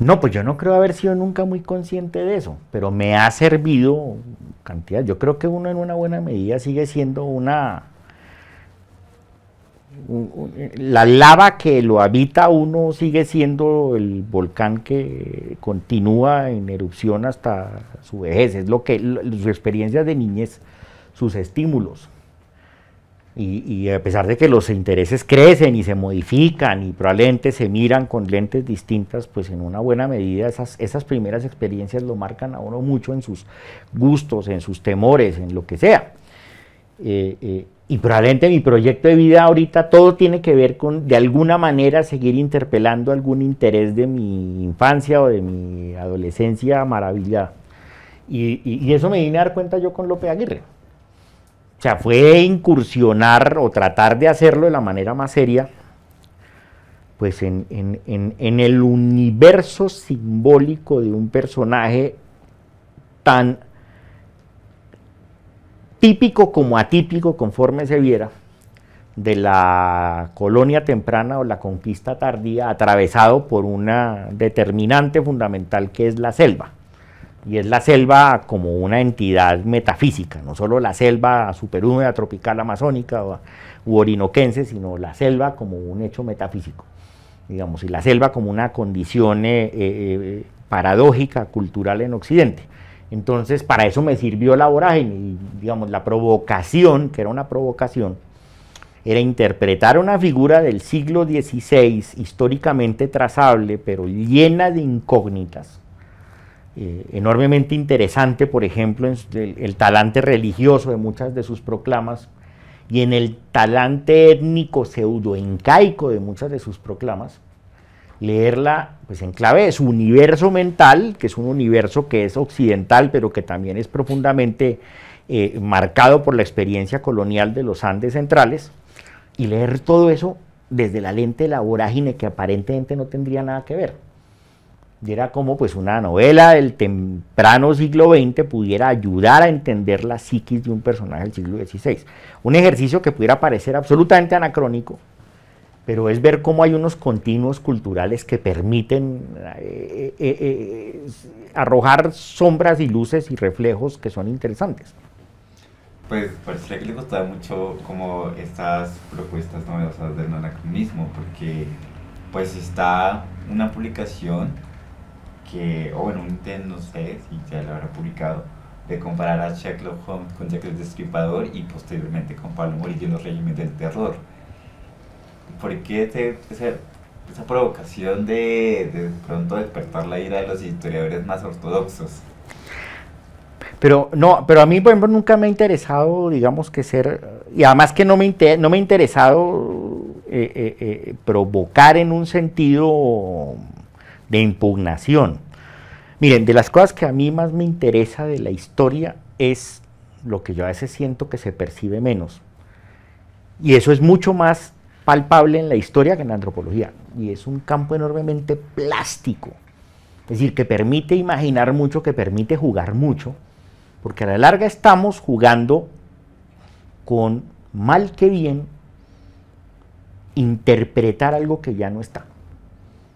No, pues yo no creo haber sido nunca muy consciente de eso, pero me ha servido cantidad. Yo creo que uno en una buena medida sigue siendo una... la lava que lo habita uno sigue siendo el volcán que continúa en erupción hasta su vejez, es lo que su experiencia de niñez, sus estímulos. Y, a pesar de que los intereses crecen y se modifican y probablemente se miran con lentes distintas, pues en una buena medida esas, esas primeras experiencias lo marcan a uno mucho en sus gustos, en sus temores, en lo que sea. Eh, eh, y probablemente mi proyecto de vida ahorita todo tiene que ver con de alguna manera seguir interpelando algún interés de mi infancia o de mi adolescencia maravillada. Y, y, y eso me vine a dar cuenta yo con López Aguirre. O sea, fue incursionar o tratar de hacerlo de la manera más seria, pues en, en el universo simbólico de un personaje tan típico como atípico, conforme se viera, de la colonia temprana o la conquista tardía, atravesado por una determinante fundamental que es la selva y es la selva como una entidad metafísica, no solo la selva superhúmeda tropical amazónica o, u orinoquense, sino la selva como un hecho metafísico, digamos, y la selva como una condición eh, eh, paradójica cultural en Occidente. Entonces, para eso me sirvió la vorágine, y, digamos, la provocación, que era una provocación, era interpretar una figura del siglo XVI históricamente trazable, pero llena de incógnitas eh, enormemente interesante, por ejemplo, en el, talante religioso de muchas de sus proclamas y en el talante étnico pseudoencaico de muchas de sus proclamas, leerla pues en clave de su universo mental, que es un universo que es occidental, pero que también es profundamente eh, marcado por la experiencia colonial de los Andes centrales, y leer todo eso desde la lente de la vorágine que aparentemente no tendría nada que ver. Era como pues, una novela del temprano siglo XX pudiera ayudar a entender la psiquis de un personaje del siglo XVI. Un ejercicio que pudiera parecer absolutamente anacrónico, pero es ver cómo hay unos continuos culturales que permiten eh, eh, eh, arrojar sombras y luces y reflejos que son interesantes. Pues parece que le gustaba mucho como estas propuestas novedosas del anacronismo, porque pues está una publicación que, o en un intento, no sé si ya lo habrá publicado, de comparar a Sherlock Holmes con Jack el Destripador y posteriormente con Pablo Morillo en los regímenes del terror. ¿Por qué esa, provocación de, de pronto despertar la ira de los historiadores más ortodoxos? Pero no, pero a mí, por ejemplo, nunca me ha interesado, digamos que ser, y además que no me, no me ha interesado eh, eh, eh, provocar en un sentido de impugnación. Miren, de las cosas que a mí más me interesa de la historia es lo que yo a veces siento que se percibe menos. Y eso es mucho más palpable en la historia que en la antropología. Y es un campo enormemente plástico. Es decir, que permite imaginar mucho, que permite jugar mucho, porque a la larga estamos jugando con mal que bien interpretar algo que ya no está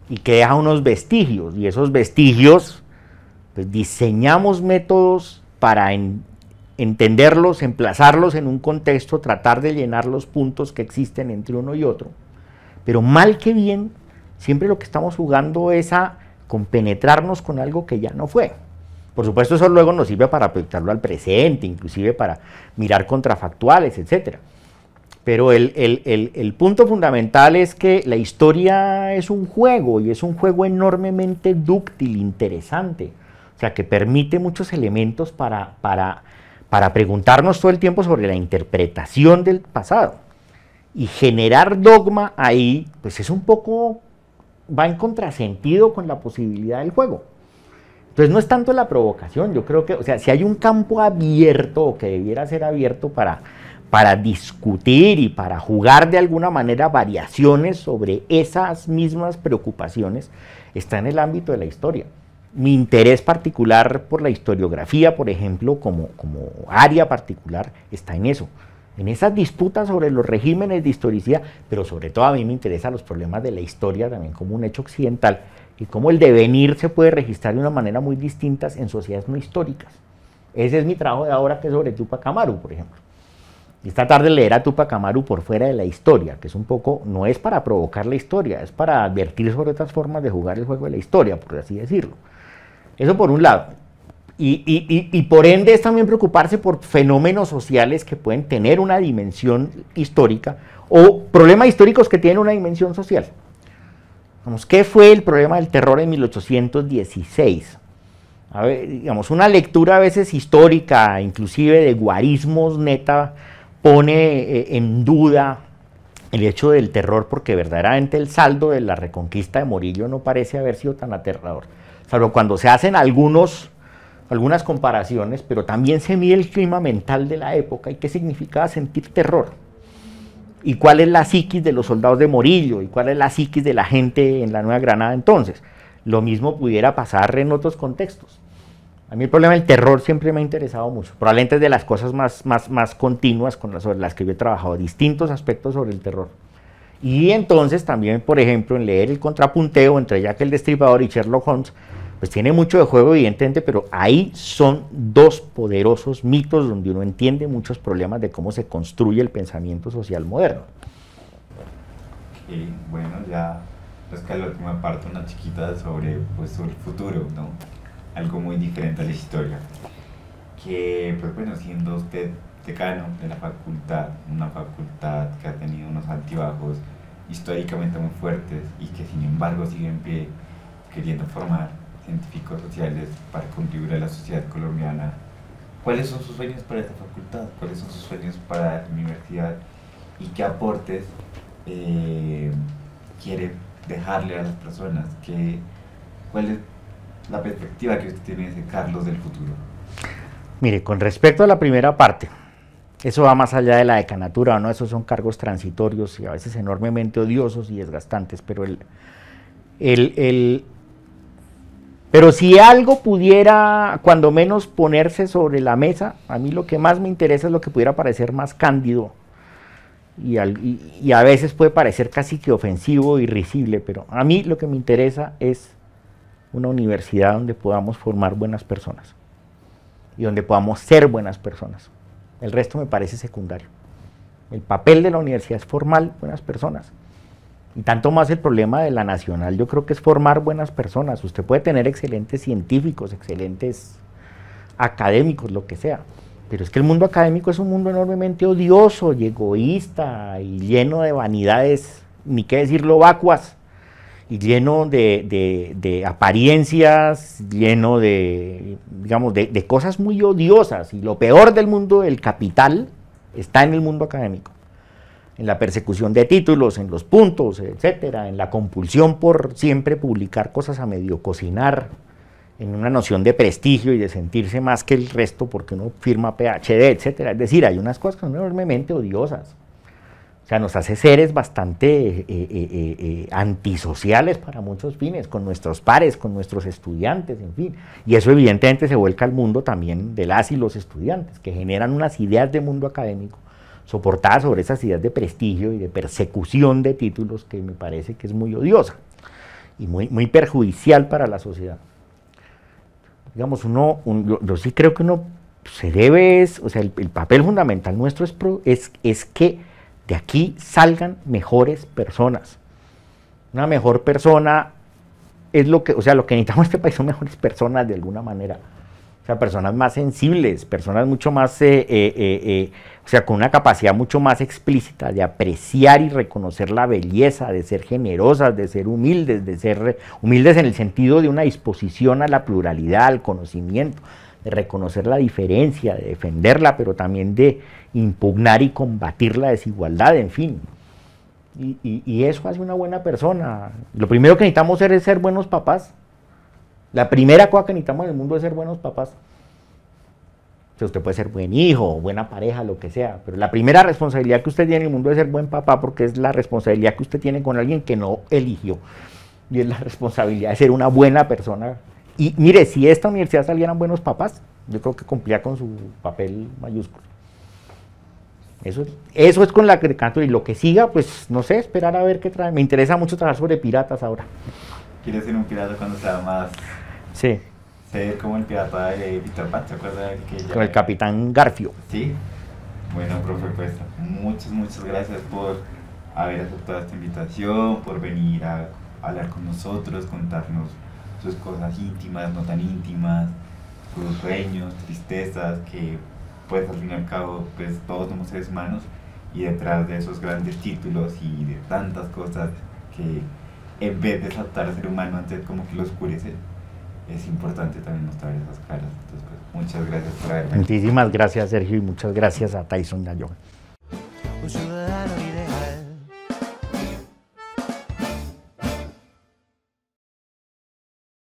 y que deja unos vestigios. Y esos vestigios, pues diseñamos métodos para entenderlos, emplazarlos en un contexto, tratar de llenar los puntos que existen entre uno y otro. Pero mal que bien, siempre lo que estamos jugando es a compenetrarnos con algo que ya no fue. Por supuesto, eso luego nos sirve para proyectarlo al presente, inclusive para mirar contrafactuales, etcétera. Pero el, punto fundamental es que la historia es un juego y es un juego enormemente dúctil, interesante. O sea, que permite muchos elementos para, para preguntarnos todo el tiempo sobre la interpretación del pasado. Y generar dogma ahí, pues es un poco, va en contrasentido con la posibilidad del juego. Entonces no es tanto la provocación, yo creo que, o sea, si hay un campo abierto o que debiera ser abierto para para discutir y para jugar de alguna manera variaciones sobre esas mismas preocupaciones está en el ámbito de la historia. Mi interés particular por la historiografía, por ejemplo, como, como área particular, está en eso, en esas disputas sobre los regímenes de historicidad, pero sobre todo a mí me interesan los problemas de la historia también como un hecho occidental y cómo el devenir se puede registrar de una manera muy distinta en sociedades no históricas. Ese es mi trabajo de ahora que es sobre Tupac Amaru, por ejemplo. Esta tarde leer a Tupac Amaru por fuera de la historia, que es un poco, no es para provocar la historia, es para advertir sobre otras formas de jugar el juego de la historia, por así decirlo. Eso por un lado. Y, y, y, por ende es también preocuparse por fenómenos sociales que pueden tener una dimensión histórica o problemas históricos que tienen una dimensión social. Vamos, ¿qué fue el problema del terror en 1816? digamos, una lectura a veces histórica, inclusive de guarismos neta, pone eh, en duda el hecho del terror porque verdaderamente el saldo de la reconquista de Morillo no parece haber sido tan aterrador. Salvo cuando se hacen algunos, algunas comparaciones, pero también se mide el clima mental de la época y qué significaba sentir terror. Y cuál es la psiquis de los soldados de Morillo y cuál es la psiquis de la gente en la Nueva Granada entonces. Lo mismo pudiera pasar en otros contextos. A mí el problema del terror siempre me ha interesado mucho. Probablemente es de las cosas más, más, más continuas con las, sobre las que yo he trabajado, distintos aspectos sobre el terror. Y entonces también, por ejemplo, en leer el contrapunteo entre Jack el Destripador y Sherlock Holmes, pues tiene mucho de juego, evidentemente, pero ahí son dos poderosos mitos donde uno entiende muchos problemas de cómo se construye el pensamiento social moderno. bueno, ya es pues, que la última parte, una chiquita sobre pues, el futuro, ¿no? algo muy diferente a la historia. Que, pues bueno, siendo usted decano de la facultad, una facultad que ha tenido unos altibajos históricamente muy fuertes y que sin embargo sigue en pie queriendo formar científicos sociales para contribuir a la sociedad colombiana. ¿Cuáles son sus sueños para esta facultad? ¿Cuáles son sus sueños para la universidad? ¿Y qué aportes eh, quiere dejarle a las personas? ¿Qué, ¿Cuáles la perspectiva que usted tiene de Carlos del futuro? Mire, con respecto a la primera parte, eso va más allá de la decanatura, ¿no? Esos son cargos transitorios y a veces enormemente odiosos y desgastantes, pero el, el, pero si algo pudiera, cuando menos, ponerse sobre la mesa, a mí lo que más me interesa es lo que pudiera parecer más cándido. Y, a veces puede parecer casi que ofensivo, irrisible, pero a mí lo que me interesa es una universidad donde podamos formar buenas personas y donde podamos ser buenas personas. El resto me parece secundario. El papel de la universidad es formar buenas personas. Y tanto más el problema de la nacional, yo creo que es formar buenas personas. Usted puede tener excelentes científicos, excelentes académicos, lo que sea. Pero es que el mundo académico es un mundo enormemente odioso y egoísta y lleno de vanidades, ni qué decirlo, vacuas lleno de, apariencias, lleno de, digamos, de, cosas muy odiosas. Y lo peor del mundo el capital está en el mundo académico en la persecución de títulos, en los puntos, etcétera, en la compulsión por siempre publicar cosas a medio cocinar, en una noción de prestigio y de sentirse más que el resto porque uno firma PhD, etcétera. Es decir, hay unas cosas que son enormemente odiosas. O sea, nos hace seres bastante eh, eh, eh, antisociales para muchos fines, con nuestros pares, con nuestros estudiantes, en fin. Y eso evidentemente se vuelca al mundo también de las y los estudiantes, que generan unas ideas de mundo académico soportadas sobre esas ideas de prestigio y de persecución de títulos que me parece que es muy odiosa y muy, perjudicial para la sociedad. Digamos, uno, yo, sí creo que uno se debe, o sea, el, papel fundamental nuestro es, es, es que de aquí salgan mejores personas. Una mejor persona es lo que, o sea, lo que necesitamos en este país son mejores personas de alguna manera. O sea, personas más sensibles, personas mucho más, eh, eh, eh, o sea, con una capacidad mucho más explícita de apreciar y reconocer la belleza, de ser generosas, de ser humildes, de ser humildes en el sentido de una disposición a la pluralidad, al conocimiento reconocer la diferencia, de defenderla, pero también de impugnar y combatir la desigualdad, en fin. Y, eso hace una buena persona. Lo primero que necesitamos hacer es ser buenos papás. La primera cosa que necesitamos en el mundo es ser buenos papás. usted puede ser buen hijo, buena pareja, lo que sea, pero la primera responsabilidad que usted tiene en el mundo es ser buen papá porque es la responsabilidad que usted tiene con alguien que no eligió. Y es la responsabilidad de ser una buena persona y mire, si esta universidad salieran buenos papás, yo creo que cumplía con su papel mayúsculo. Eso, eso es con la caricatura. Y lo que siga, pues no sé, esperar a ver qué trae. Me interesa mucho trabajar sobre piratas ahora. ¿Quieres ser un pirata cuando sea más. Sí. Ser como el pirata de Peter Pan, acuerdas Que Con el capitán Garfio. Sí. Bueno, profe, pues muchas, muchas gracias por haber aceptado esta invitación, por venir a hablar con nosotros, contarnos sus cosas íntimas, no tan íntimas, sus sueños, tristezas, que pues al fin y al cabo pues todos somos seres humanos y detrás de esos grandes títulos y de tantas cosas que en vez de saltar al ser humano antes como que lo oscurece, es importante también mostrar esas caras. Entonces, pues, muchas gracias por haberme. Muchísimas gracias Sergio y muchas gracias a Tyson Gallón.